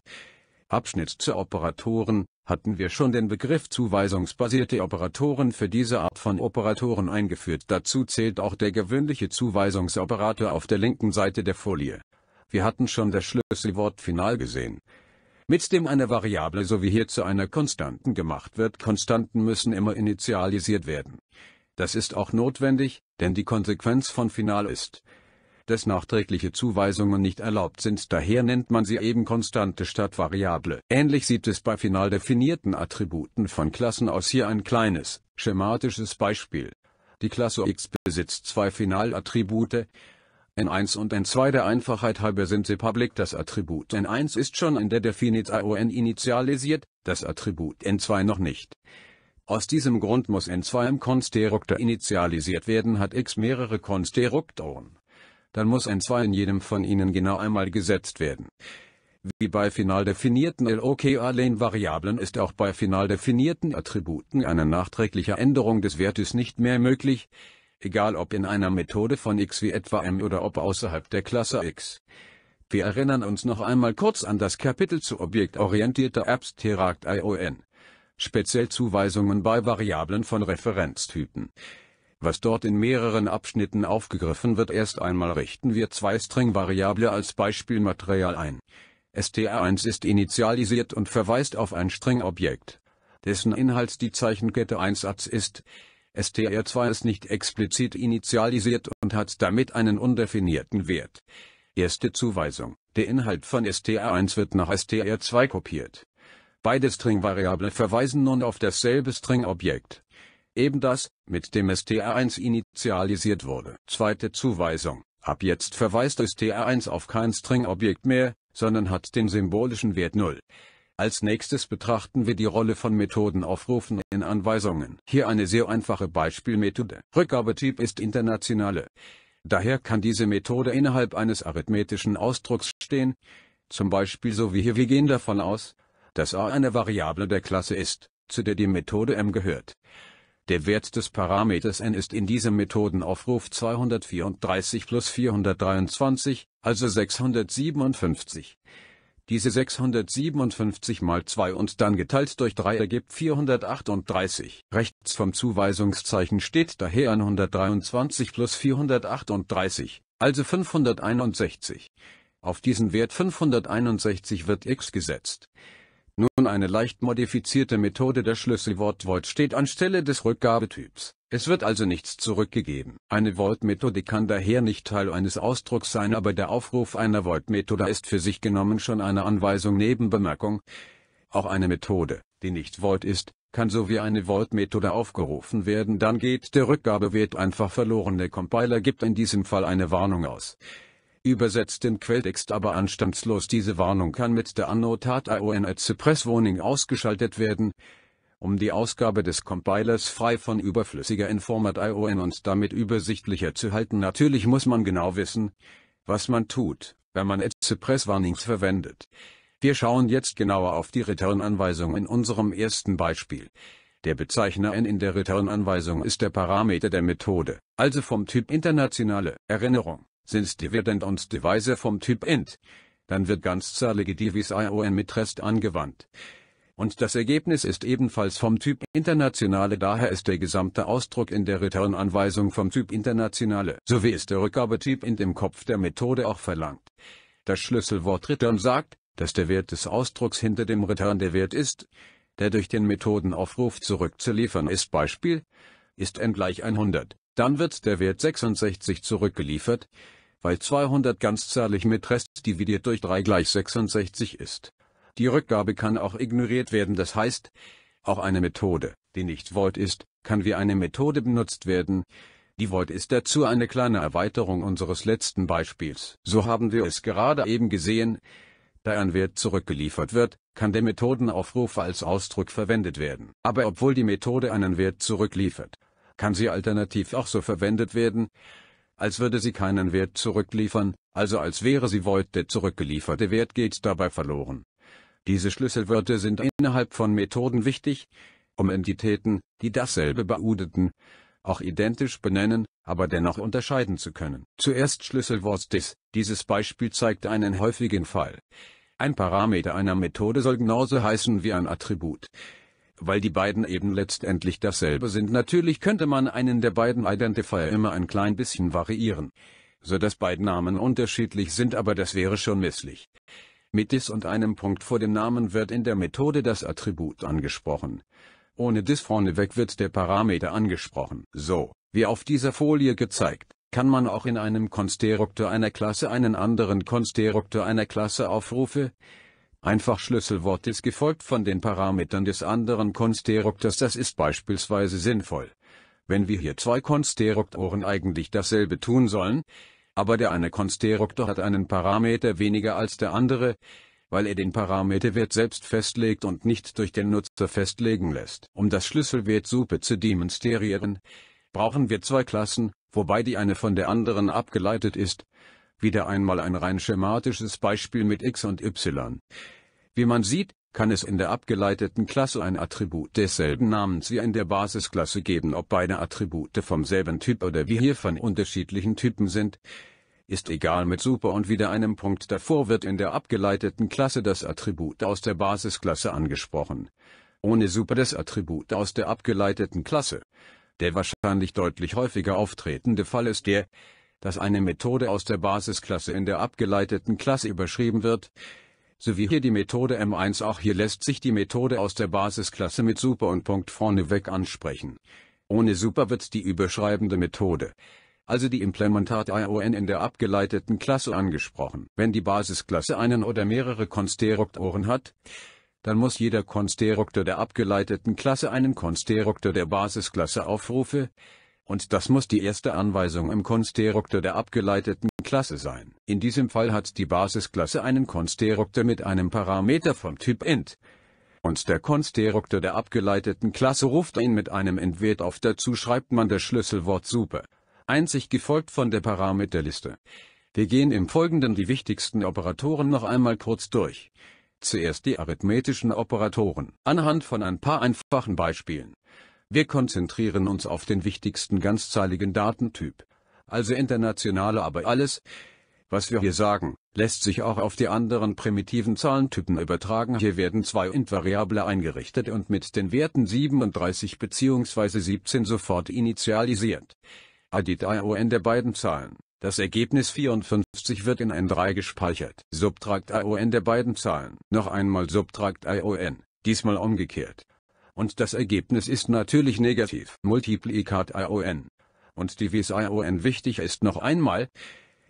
Abschnitt zu Operatoren hatten wir schon den Begriff zuweisungsbasierte Operatoren für diese Art von Operatoren eingeführt. Dazu zählt auch der gewöhnliche Zuweisungsoperator auf der linken Seite der Folie. Wir hatten schon das Schlüsselwort final gesehen mit dem eine Variable sowie hier zu einer Konstanten gemacht wird. Konstanten müssen immer initialisiert werden. Das ist auch notwendig, denn die Konsequenz von Final ist, dass nachträgliche Zuweisungen nicht erlaubt sind, daher nennt man sie eben Konstante statt Variable. Ähnlich sieht es bei final definierten Attributen von Klassen aus hier ein kleines, schematisches Beispiel. Die Klasse X besitzt zwei Finalattribute, N1 und N2 der Einfachheit halber sind sie public. Das Attribut N1 ist schon in der Definit ION initialisiert, das Attribut N2 noch nicht. Aus diesem Grund muss n 2 im Konstruktor initialisiert werden hat x mehrere Konstruktoren. Dann muss n 2 in jedem von ihnen genau einmal gesetzt werden. Wie bei final definierten loka alleen variablen ist auch bei final definierten Attributen eine nachträgliche Änderung des Wertes nicht mehr möglich, egal ob in einer Methode von x wie etwa m oder ob außerhalb der Klasse x. Wir erinnern uns noch einmal kurz an das Kapitel zu objektorientierter Abstract ION speziell Zuweisungen bei Variablen von Referenztypen. Was dort in mehreren Abschnitten aufgegriffen wird erst einmal richten wir zwei String-Variable als Beispielmaterial ein. str1 ist initialisiert und verweist auf ein String-Objekt, dessen Inhalt die Zeichenkette 1atz ist. str2 ist nicht explizit initialisiert und hat damit einen undefinierten Wert. Erste Zuweisung. Der Inhalt von str1 wird nach str2 kopiert. Beide Stringvariablen verweisen nun auf dasselbe Stringobjekt. Eben das, mit dem str1 initialisiert wurde. Zweite Zuweisung. Ab jetzt verweist str1 auf kein Stringobjekt mehr, sondern hat den symbolischen Wert 0. Als nächstes betrachten wir die Rolle von Methoden aufrufen in Anweisungen. Hier eine sehr einfache Beispielmethode. Rückgabetyp ist internationale. Daher kann diese Methode innerhalb eines arithmetischen Ausdrucks stehen, zum Beispiel so wie hier wir gehen davon aus, dass a eine Variable der Klasse ist, zu der die Methode m gehört. Der Wert des Parameters n ist in diesem Methodenaufruf 234 plus 423, also 657. Diese 657 mal 2 und dann geteilt durch 3 ergibt 438. Rechts vom Zuweisungszeichen steht daher 123 plus 438, also 561. Auf diesen Wert 561 wird x gesetzt. Nun eine leicht modifizierte Methode der Schlüsselwort-Void steht anstelle des Rückgabetyps. Es wird also nichts zurückgegeben. Eine Void-Methode kann daher nicht Teil eines Ausdrucks sein, aber der Aufruf einer Void-Methode ist für sich genommen schon eine Anweisung Nebenbemerkung. Auch eine Methode, die nicht Void ist, kann so wie eine Void-Methode aufgerufen werden, dann geht der Rückgabewert einfach verloren. Der Compiler gibt in diesem Fall eine Warnung aus übersetzt den Quelltext aber anstandslos diese Warnung kann mit der Annotat ION at Suppress Warning ausgeschaltet werden, um die Ausgabe des Compilers frei von überflüssiger Informat ION und damit übersichtlicher zu halten. Natürlich muss man genau wissen, was man tut, wenn man at Suppress Warnings verwendet. Wir schauen jetzt genauer auf die Return-Anweisung in unserem ersten Beispiel. Der Bezeichner n in der Return-Anweisung ist der Parameter der Methode, also vom Typ internationale Erinnerung. Since Dividend und Devise vom Typ int, dann wird ganzzahlige Divis-ION mit Rest angewandt. Und das Ergebnis ist ebenfalls vom Typ Internationale daher ist der gesamte Ausdruck in der Return-Anweisung vom Typ Internationale, sowie ist der Rückgabetyp int im Kopf der Methode auch verlangt. Das Schlüsselwort Return sagt, dass der Wert des Ausdrucks hinter dem Return der Wert ist, der durch den Methodenaufruf zurückzuliefern ist. Beispiel ist n gleich 100, dann wird der Wert 66 zurückgeliefert, weil 200 ganz ganzzahlig mit Rest dividiert durch 3 gleich 66 ist. Die Rückgabe kann auch ignoriert werden, das heißt, auch eine Methode, die nicht void ist, kann wie eine Methode benutzt werden. Die void ist dazu eine kleine Erweiterung unseres letzten Beispiels. So haben wir es gerade eben gesehen. Da ein Wert zurückgeliefert wird, kann der Methodenaufruf als Ausdruck verwendet werden. Aber obwohl die Methode einen Wert zurückliefert, kann sie alternativ auch so verwendet werden, als würde sie keinen Wert zurückliefern, also als wäre sie void, der zurückgelieferte Wert geht dabei verloren. Diese Schlüsselwörter sind innerhalb von Methoden wichtig, um Entitäten, die dasselbe beudeten, auch identisch benennen, aber dennoch unterscheiden zu können. Zuerst Schlüsselwort dis. Dieses Beispiel zeigt einen häufigen Fall. Ein Parameter einer Methode soll genauso heißen wie ein Attribut weil die beiden eben letztendlich dasselbe sind. Natürlich könnte man einen der beiden Identifier immer ein klein bisschen variieren, so dass beide Namen unterschiedlich sind, aber das wäre schon misslich. Mit dis und einem Punkt vor dem Namen wird in der Methode das Attribut angesprochen. Ohne dis vorneweg wird der Parameter angesprochen. So, wie auf dieser Folie gezeigt, kann man auch in einem Konstruktor einer Klasse einen anderen Konstruktor einer Klasse aufrufe, einfach Schlüsselwort ist gefolgt von den Parametern des anderen Konstruktors. Das ist beispielsweise sinnvoll, wenn wir hier zwei Konstruktoren eigentlich dasselbe tun sollen, aber der eine Konstruktor hat einen Parameter weniger als der andere, weil er den Parameterwert selbst festlegt und nicht durch den Nutzer festlegen lässt. Um das Schlüsselwert Suppe zu demonstrieren, brauchen wir zwei Klassen, wobei die eine von der anderen abgeleitet ist, wieder einmal ein rein schematisches Beispiel mit x und y. Wie man sieht, kann es in der abgeleiteten Klasse ein Attribut desselben Namens wie in der Basisklasse geben, ob beide Attribute vom selben Typ oder wie hier von unterschiedlichen Typen sind. Ist egal mit Super und wieder einem Punkt davor wird in der abgeleiteten Klasse das Attribut aus der Basisklasse angesprochen. Ohne Super das Attribut aus der abgeleiteten Klasse. Der wahrscheinlich deutlich häufiger auftretende Fall ist der, dass eine Methode aus der Basisklasse in der abgeleiteten Klasse überschrieben wird, so wie hier die Methode M1 auch hier lässt sich die Methode aus der Basisklasse mit Super und Punkt vorneweg ansprechen. Ohne Super wird die überschreibende Methode, also die Implementat ION in der abgeleiteten Klasse angesprochen. Wenn die Basisklasse einen oder mehrere Konstruktoren hat, dann muss jeder Konstruktor der abgeleiteten Klasse einen Konstruktor der Basisklasse aufrufe, und das muss die erste Anweisung im Konstruktor der abgeleiteten Klasse sein. In diesem Fall hat die Basisklasse einen Konstruktor mit einem Parameter vom Typ int, und der Konstruktor der abgeleiteten Klasse ruft ihn mit einem Entwert auf. Dazu schreibt man das Schlüsselwort super, einzig gefolgt von der Parameterliste. Wir gehen im Folgenden die wichtigsten Operatoren noch einmal kurz durch. Zuerst die arithmetischen Operatoren, anhand von ein paar einfachen Beispielen. Wir konzentrieren uns auf den wichtigsten ganzzahligen Datentyp. Also internationale aber alles, was wir hier sagen, lässt sich auch auf die anderen primitiven Zahlentypen übertragen. Hier werden zwei Int-Variable eingerichtet und mit den Werten 37 bzw. 17 sofort initialisiert. Addit ION der beiden Zahlen. Das Ergebnis 54 wird in N3 gespeichert. Subtrakt ION der beiden Zahlen. Noch einmal Subtrakt ION, diesmal umgekehrt. Und das Ergebnis ist natürlich negativ. Multiplikat ION und Divis ION wichtig ist noch einmal,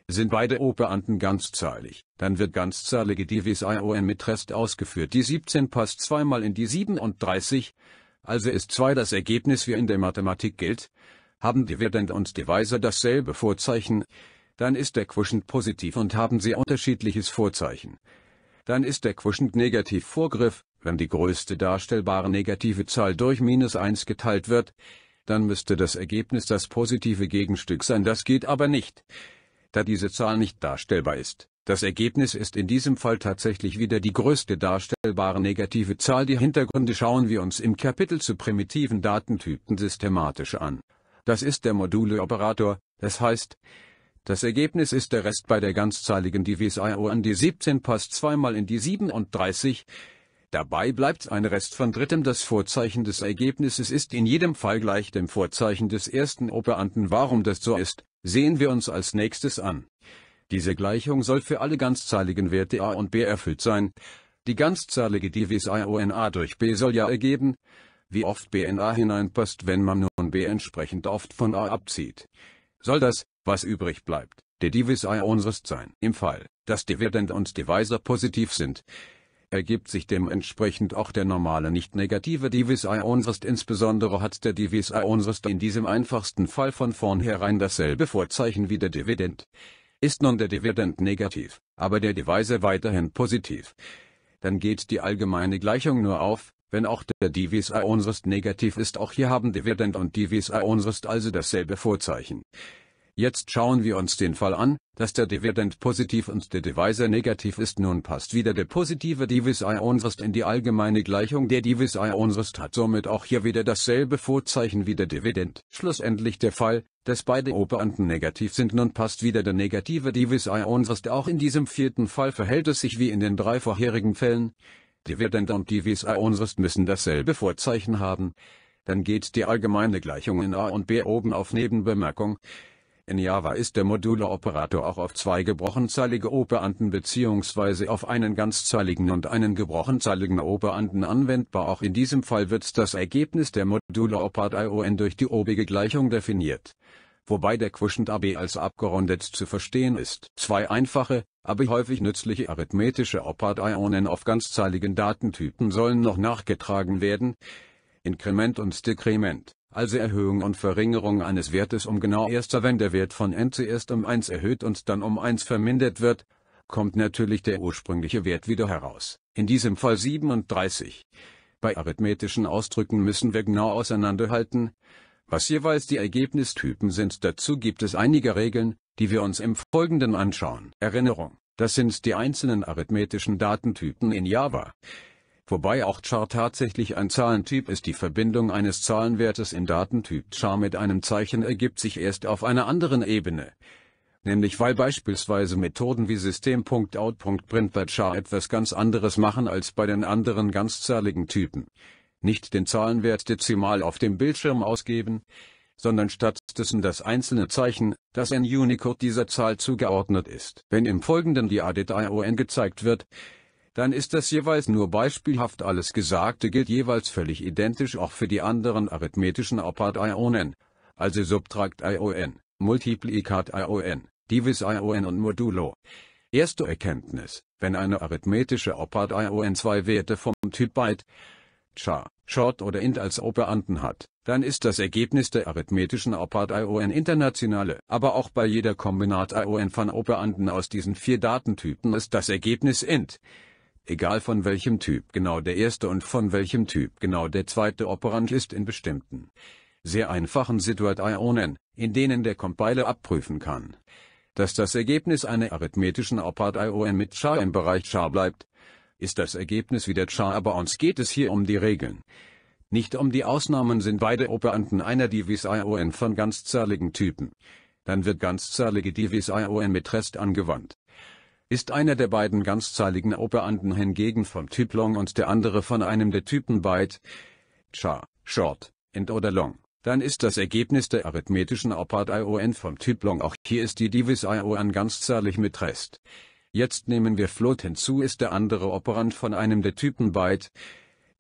sind beide Operanten ganzzahlig, dann wird ganzzahlige Divis ION mit Rest ausgeführt. Die 17 passt zweimal in die 37, also ist 2 das Ergebnis wie in der Mathematik gilt, haben Dividend und Divisor dasselbe Vorzeichen, dann ist der Quotient positiv und haben sie unterschiedliches Vorzeichen. Dann ist der Quotient negativ Vorgriff, wenn die größte darstellbare negative Zahl durch minus 1 geteilt wird, dann müsste das Ergebnis das positive Gegenstück sein, das geht aber nicht. Da diese Zahl nicht darstellbar ist, das Ergebnis ist in diesem Fall tatsächlich wieder die größte darstellbare negative Zahl. Die Hintergründe schauen wir uns im Kapitel zu primitiven Datentypen systematisch an. Das ist der Module-Operator, das heißt, das Ergebnis ist der Rest bei der ganzzahligen Divis IO an die 17 passt zweimal in die 37, Dabei bleibt ein Rest von drittem. Das Vorzeichen des Ergebnisses ist in jedem Fall gleich dem Vorzeichen des ersten Operanten. Warum das so ist, sehen wir uns als nächstes an. Diese Gleichung soll für alle ganzzahligen Werte a und b erfüllt sein. Die ganzzahlige Divis a und a durch b soll ja ergeben, wie oft b in a hineinpasst, wenn man nun b entsprechend oft von a abzieht. Soll das, was übrig bleibt, der Divis a unseres sein. Im Fall, dass Dividend und Divisor positiv sind, ergibt sich dementsprechend auch der normale nicht-negative ion Insbesondere hat der divis ion in diesem einfachsten Fall von vornherein dasselbe Vorzeichen wie der Dividend. Ist nun der Dividend negativ, aber der Divisor weiterhin positiv, dann geht die allgemeine Gleichung nur auf, wenn auch der divis ion negativ ist. Auch hier haben Dividend und divis ion also dasselbe Vorzeichen. Jetzt schauen wir uns den Fall an, dass der Dividend positiv und der Divisor negativ ist. Nun passt wieder der positive Divisor unserst in die allgemeine Gleichung. Der Divisor unserst hat somit auch hier wieder dasselbe Vorzeichen wie der Dividend. Schlussendlich der Fall, dass beide Operanten negativ sind. Nun passt wieder der negative Divisor unserst. Auch in diesem vierten Fall verhält es sich wie in den drei vorherigen Fällen. Dividend und Divisor unserst müssen dasselbe Vorzeichen haben. Dann geht die allgemeine Gleichung in a und b oben auf Nebenbemerkung. In Java ist der Module-Operator auch auf zwei gebrochenzeilige Operanden bzw. auf einen ganzzahligen und einen gebrochenzeiligen Operanden anwendbar. Auch in diesem Fall wird das Ergebnis der Module-Operatoren durch die obige Gleichung definiert wobei der Quotient AB als abgerundet zu verstehen ist. Zwei einfache, aber häufig nützliche arithmetische Operatoren auf ganzzahligen Datentypen sollen noch nachgetragen werden. Inkrement und Dekrement also Erhöhung und Verringerung eines Wertes um genau erster wenn der Wert von n zuerst um 1 erhöht und dann um 1 vermindert wird, kommt natürlich der ursprüngliche Wert wieder heraus, in diesem Fall 37. Bei arithmetischen Ausdrücken müssen wir genau auseinanderhalten, was jeweils die Ergebnistypen sind. Dazu gibt es einige Regeln, die wir uns im Folgenden anschauen. Erinnerung, das sind die einzelnen arithmetischen Datentypen in Java wobei auch Char tatsächlich ein Zahlentyp ist. Die Verbindung eines Zahlenwertes im Datentyp Char mit einem Zeichen ergibt sich erst auf einer anderen Ebene nämlich weil beispielsweise Methoden wie System.out.print bei Char etwas ganz anderes machen als bei den anderen ganzzahligen Typen. Nicht den Zahlenwert dezimal auf dem Bildschirm ausgeben, sondern stattdessen das einzelne Zeichen, das in Unicode dieser Zahl zugeordnet ist. Wenn im Folgenden die Added-ION gezeigt wird, dann ist das jeweils nur beispielhaft alles Gesagte gilt jeweils völlig identisch auch für die anderen arithmetischen Opat-Ionen, also subtract ion Multiplikat-Ion, Divis-Ion und Modulo. Erste Erkenntnis, wenn eine arithmetische Opat-Ion zwei Werte vom Typ Byte, Char, Short oder Int als Operanden hat, dann ist das Ergebnis der arithmetischen Opat-ION internationale, aber auch bei jeder Kombinat-ION von Operanden aus diesen vier Datentypen ist das Ergebnis Int egal von welchem Typ genau der erste und von welchem Typ genau der zweite Operant ist in bestimmten, sehr einfachen Situationen, in denen der Compiler abprüfen kann, dass das Ergebnis einer arithmetischen Operat-ION mit char im Bereich char bleibt, ist das Ergebnis wieder char, aber uns geht es hier um die Regeln. Nicht um die Ausnahmen sind beide Operanten einer Divis-ION von ganzzahligen Typen. Dann wird ganzzahlige Divis-ION mit Rest angewandt ist einer der beiden ganzzahligen Operanden hingegen vom Typ Long und der andere von einem der Typen Byte, Char, Short, End oder Long, dann ist das Ergebnis der arithmetischen Operat ION vom Typ Long auch hier ist die Divis ION ganzzahlig mit Rest. Jetzt nehmen wir Float hinzu ist der andere Operand von einem der Typen Byte,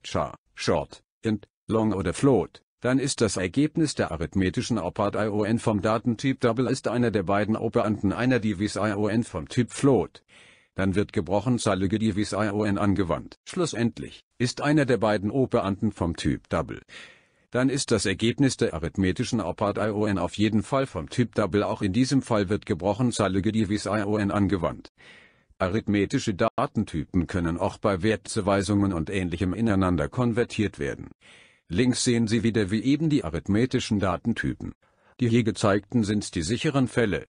Char, Short, Int, Long oder Float dann ist das Ergebnis der arithmetischen Operand-ION vom Datentyp Double ist einer der beiden Operanten einer Divis-ION vom Typ Float. Dann wird gebrochenzahlige Divis-ION angewandt. Schlussendlich ist einer der beiden Operanten vom Typ Double. Dann ist das Ergebnis der arithmetischen Operand-ION auf jeden Fall vom Typ Double. Auch in diesem Fall wird gebrochenzahlige Divis-ION angewandt. Arithmetische Datentypen können auch bei Wertzuweisungen und ähnlichem ineinander konvertiert werden. Links sehen Sie wieder wie eben die arithmetischen Datentypen. Die hier gezeigten sind die sicheren Fälle.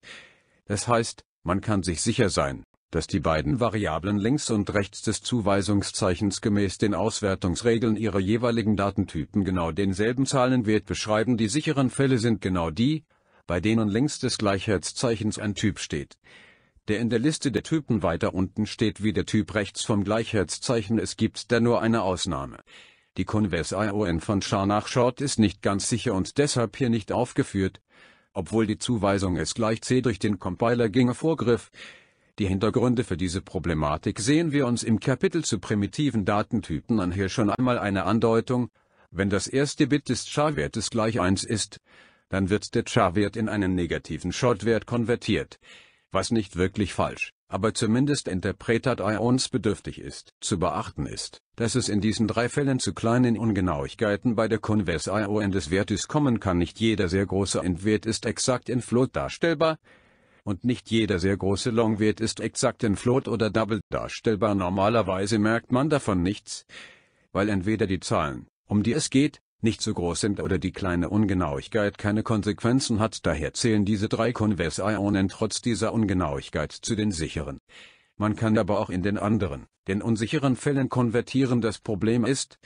Das heißt, man kann sich sicher sein, dass die beiden Variablen links und rechts des Zuweisungszeichens gemäß den Auswertungsregeln ihrer jeweiligen Datentypen genau denselben Zahlenwert beschreiben. Die sicheren Fälle sind genau die, bei denen links des Gleichheitszeichens ein Typ steht. Der in der Liste der Typen weiter unten steht wie der Typ rechts vom Gleichheitszeichen. Es gibt da nur eine Ausnahme. Die Converse ION von nach Short ist nicht ganz sicher und deshalb hier nicht aufgeführt, obwohl die Zuweisung S gleich C durch den Compiler ginge vorgriff. Die Hintergründe für diese Problematik sehen wir uns im Kapitel zu primitiven Datentypen an hier schon einmal eine Andeutung. Wenn das erste Bit des char-Wertes gleich 1 ist, dann wird der char-Wert in einen negativen Short-Wert konvertiert, was nicht wirklich falsch aber zumindest interpretat bedürftig ist. Zu beachten ist, dass es in diesen drei Fällen zu kleinen Ungenauigkeiten bei der ION des Wertes kommen kann. Nicht jeder sehr große Endwert ist exakt in Float darstellbar, und nicht jeder sehr große Longwert ist exakt in Float oder Double darstellbar. Normalerweise merkt man davon nichts, weil entweder die Zahlen, um die es geht, nicht so groß sind oder die kleine Ungenauigkeit keine Konsequenzen hat. Daher zählen diese drei Konversionen trotz dieser Ungenauigkeit zu den sicheren. Man kann aber auch in den anderen, den unsicheren Fällen konvertieren. Das Problem ist,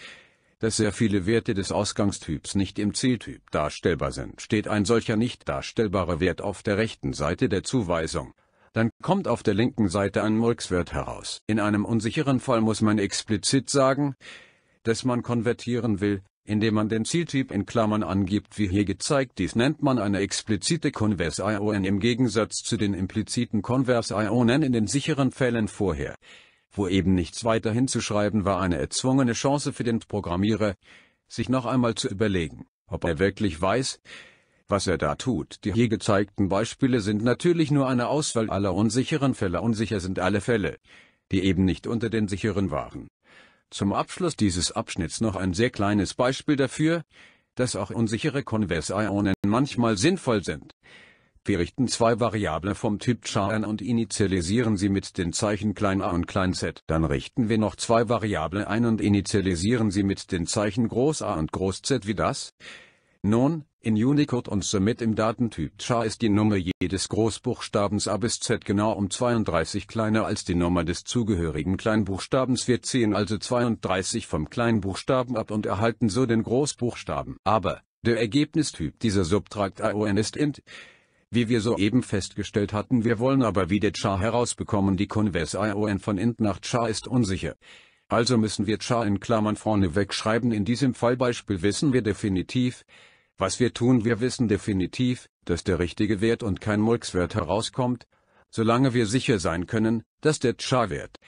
dass sehr viele Werte des Ausgangstyps nicht im Zieltyp darstellbar sind. Steht ein solcher nicht darstellbarer Wert auf der rechten Seite der Zuweisung, dann kommt auf der linken Seite ein Murkswert heraus. In einem unsicheren Fall muss man explizit sagen, dass man konvertieren will, indem man den Zieltyp in Klammern angibt wie hier gezeigt. Dies nennt man eine explizite Converse-ION im Gegensatz zu den impliziten Converse-IONen in den sicheren Fällen vorher. Wo eben nichts weiter hinzuschreiben war eine erzwungene Chance für den Programmierer, sich noch einmal zu überlegen, ob er wirklich weiß, was er da tut. Die hier gezeigten Beispiele sind natürlich nur eine Auswahl aller unsicheren Fälle. Unsicher sind alle Fälle, die eben nicht unter den sicheren waren. Zum Abschluss dieses Abschnitts noch ein sehr kleines Beispiel dafür, dass auch unsichere Konversionen manchmal sinnvoll sind. Wir richten zwei Variablen vom Typ char an und initialisieren sie mit den Zeichen klein a und klein z. Dann richten wir noch zwei Variablen ein und initialisieren sie mit den Zeichen groß a und groß z wie das. Nun, in Unicode und somit im Datentyp char ist die Nummer jedes Großbuchstabens A bis Z genau um 32 kleiner als die Nummer des zugehörigen Kleinbuchstabens. Wir ziehen also 32 vom Kleinbuchstaben ab und erhalten so den Großbuchstaben. Aber, der Ergebnistyp dieser Subtrakt AON ist int. Wie wir soeben festgestellt hatten, wir wollen aber wieder char herausbekommen, die Konvers AON von int nach char ist unsicher. Also müssen wir char in Klammern vorne wegschreiben. In diesem Fallbeispiel wissen wir definitiv, was wir tun, wir wissen definitiv, dass der richtige Wert und kein Murkswert herauskommt, solange wir sicher sein können, dass der Char-Wert,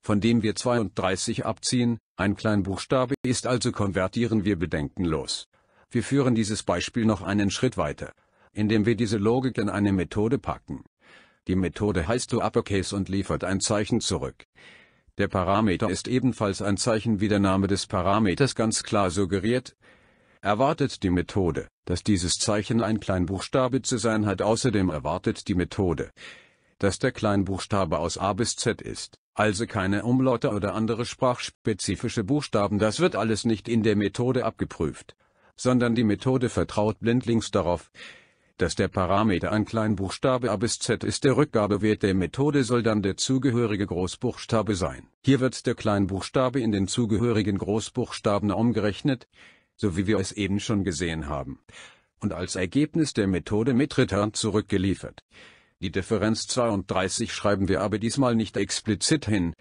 von dem wir 32 abziehen, ein klein Buchstabe ist, also konvertieren wir bedenkenlos. Wir führen dieses Beispiel noch einen Schritt weiter, indem wir diese Logik in eine Methode packen. Die Methode heißt to uppercase und liefert ein Zeichen zurück. Der Parameter ist ebenfalls ein Zeichen wie der Name des Parameters ganz klar suggeriert, erwartet die Methode, dass dieses Zeichen ein Kleinbuchstabe zu sein hat. Außerdem erwartet die Methode, dass der Kleinbuchstabe aus A bis Z ist, also keine Umlaute oder andere sprachspezifische Buchstaben. Das wird alles nicht in der Methode abgeprüft, sondern die Methode vertraut blindlings darauf, dass der Parameter ein Kleinbuchstabe A bis Z ist. Der Rückgabewert der Methode soll dann der zugehörige Großbuchstabe sein. Hier wird der Kleinbuchstabe in den zugehörigen Großbuchstaben umgerechnet so wie wir es eben schon gesehen haben, und als Ergebnis der Methode mit Return zurückgeliefert. Die Differenz 32 schreiben wir aber diesmal nicht explizit hin,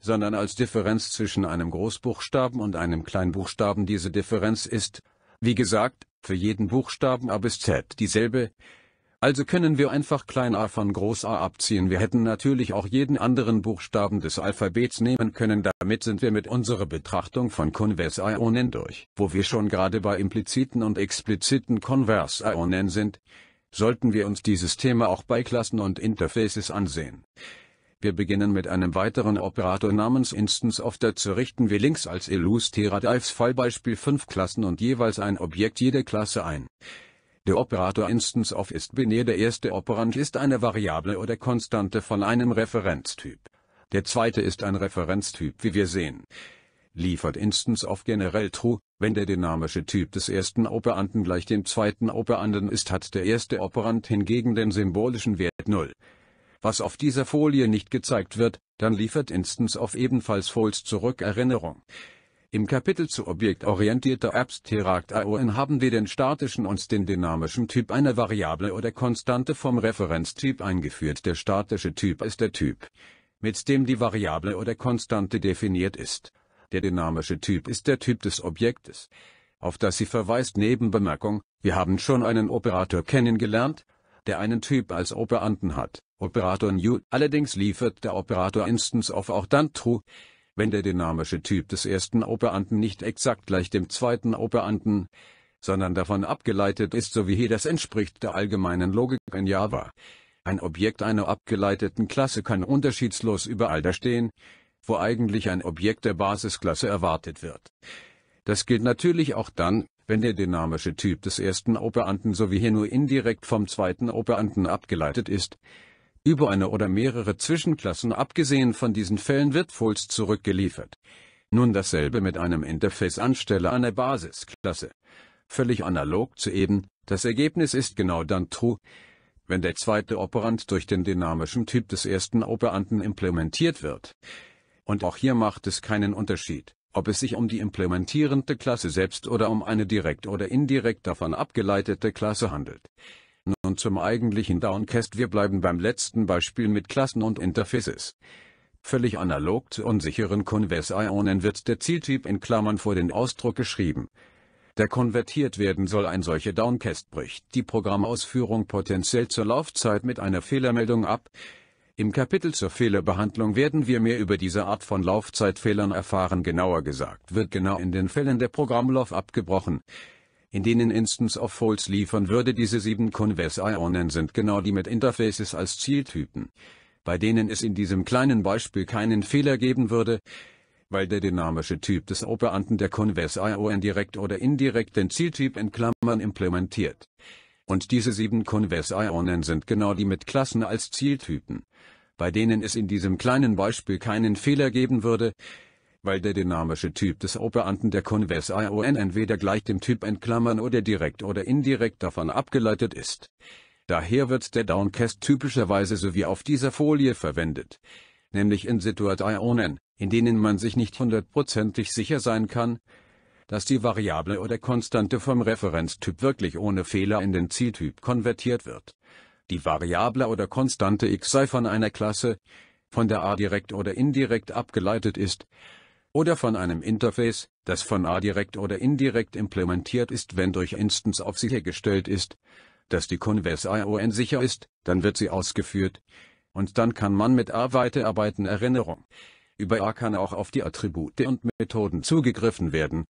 sondern als Differenz zwischen einem Großbuchstaben und einem Kleinbuchstaben. Diese Differenz ist, wie gesagt, für jeden Buchstaben A bis Z dieselbe, also können wir einfach klein a von groß a abziehen. Wir hätten natürlich auch jeden anderen Buchstaben des Alphabets nehmen können. Damit sind wir mit unserer Betrachtung von Konversationen durch. Wo wir schon gerade bei impliziten und expliziten Konversationen sind, sollten wir uns dieses Thema auch bei Klassen und Interfaces ansehen. Wir beginnen mit einem weiteren Operator namens Instance of. Dazu richten wir links als Illustrator Dives Fallbeispiel fünf Klassen und jeweils ein Objekt jeder Klasse ein. Der Operator Instance of ist binär der erste Operand ist eine Variable oder Konstante von einem Referenztyp. Der zweite ist ein Referenztyp wie wir sehen. Liefert Instance of generell True, wenn der dynamische Typ des ersten Operanden gleich dem zweiten Operanden ist hat der erste Operand hingegen den symbolischen Wert 0. Was auf dieser Folie nicht gezeigt wird, dann liefert Instance of ebenfalls False zurück Erinnerung. Im Kapitel zu objektorientierter Abstraktaoen haben wir den statischen und den dynamischen Typ einer Variable oder Konstante vom Referenztyp eingeführt. Der statische Typ ist der Typ, mit dem die Variable oder Konstante definiert ist. Der dynamische Typ ist der Typ des Objektes, auf das sie verweist. Nebenbemerkung, wir haben schon einen Operator kennengelernt, der einen Typ als Operanten hat, Operator new. Allerdings liefert der Operator Instance of auch dann true, wenn der dynamische Typ des ersten Operanten nicht exakt gleich dem zweiten Operanten, sondern davon abgeleitet ist so wie hier das entspricht der allgemeinen Logik in Java. Ein Objekt einer abgeleiteten Klasse kann unterschiedslos überall da stehen, wo eigentlich ein Objekt der Basisklasse erwartet wird. Das gilt natürlich auch dann, wenn der dynamische Typ des ersten Operanten so wie hier nur indirekt vom zweiten Operanten abgeleitet ist, über eine oder mehrere Zwischenklassen abgesehen von diesen Fällen wird False zurückgeliefert. Nun dasselbe mit einem Interface anstelle einer Basisklasse. Völlig analog zu eben, das Ergebnis ist genau dann true, wenn der zweite Operand durch den dynamischen Typ des ersten Operanden implementiert wird. Und auch hier macht es keinen Unterschied, ob es sich um die implementierende Klasse selbst oder um eine direkt oder indirekt davon abgeleitete Klasse handelt. Nun zum eigentlichen Downcast. Wir bleiben beim letzten Beispiel mit Klassen und Interfaces. Völlig analog zu unsicheren Konversionen wird der Zieltyp in Klammern vor den Ausdruck geschrieben. Der konvertiert werden soll ein solcher Downcast bricht die Programmausführung potenziell zur Laufzeit mit einer Fehlermeldung ab. Im Kapitel zur Fehlerbehandlung werden wir mehr über diese Art von Laufzeitfehlern erfahren. Genauer gesagt wird genau in den Fällen der Programmlauf abgebrochen in denen Instance of Folds liefern würde. Diese sieben Converse-Ionen sind genau die mit Interfaces als Zieltypen, bei denen es in diesem kleinen Beispiel keinen Fehler geben würde, weil der dynamische Typ des Operanten der Konversion direkt oder indirekt den Zieltyp in Klammern implementiert. Und diese sieben Converse-Ionen sind genau die mit Klassen als Zieltypen, bei denen es in diesem kleinen Beispiel keinen Fehler geben würde, weil der dynamische Typ des Operanten der Konvers ION entweder gleich dem Typ in Klammern oder direkt oder indirekt davon abgeleitet ist. Daher wird der Downcast typischerweise so wie auf dieser Folie verwendet. Nämlich in Situationen, in denen man sich nicht hundertprozentig sicher sein kann, dass die Variable oder Konstante vom Referenztyp wirklich ohne Fehler in den Zieltyp konvertiert wird. Die Variable oder Konstante x sei von einer Klasse, von der a direkt oder indirekt abgeleitet ist, oder von einem Interface, das von A direkt oder indirekt implementiert ist. Wenn durch Instance auf sichergestellt ist, dass die Converse ION sicher ist, dann wird sie ausgeführt. Und dann kann man mit A weiterarbeiten. Erinnerung. Über A kann auch auf die Attribute und Methoden zugegriffen werden,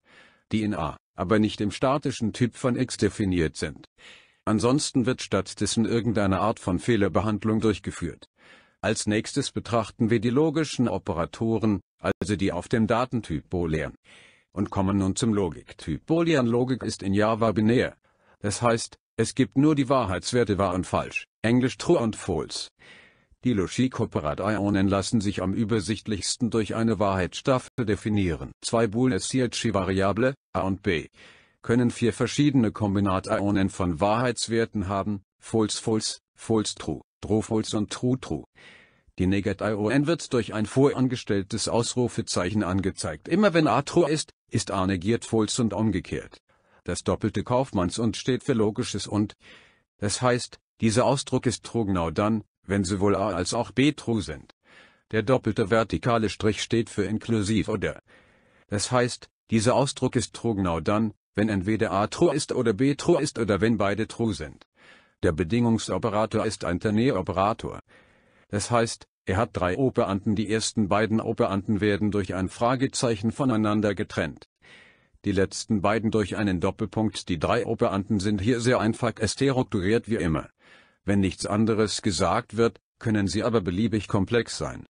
die in A, aber nicht im statischen Typ von X definiert sind. Ansonsten wird stattdessen irgendeine Art von Fehlerbehandlung durchgeführt. Als nächstes betrachten wir die logischen Operatoren, also die auf dem Datentyp Boolean. Und kommen nun zum Logiktyp Boolean. Logik ist in Java binär. Das heißt, es gibt nur die Wahrheitswerte wahr und falsch, englisch true und false. Die Logikoperationen lassen sich am übersichtlichsten durch eine Wahrheitsstaffel definieren. Zwei Boolesiaci-Variable, a und b, können vier verschiedene Kombinationen von Wahrheitswerten haben, false false, false true. Drofolz und Trutru. Die Negat-ION wird durch ein vorangestelltes Ausrufezeichen angezeigt. Immer wenn A true ist, ist A negiert Folz und umgekehrt. Das doppelte Kaufmanns und steht für logisches und. Das heißt, dieser Ausdruck ist true genau dann, wenn sowohl A als auch B true sind. Der doppelte vertikale Strich steht für inklusiv oder. Das heißt, dieser Ausdruck ist true genau dann, wenn entweder A true ist oder B true ist oder wenn beide true sind. Der Bedingungsoperator ist ein Ternäroperator. Das heißt, er hat drei Operanten. Die ersten beiden Operanten werden durch ein Fragezeichen voneinander getrennt. Die letzten beiden durch einen Doppelpunkt. Die drei Operanten sind hier sehr einfach strukturiert wie immer. Wenn nichts anderes gesagt wird, können sie aber beliebig komplex sein.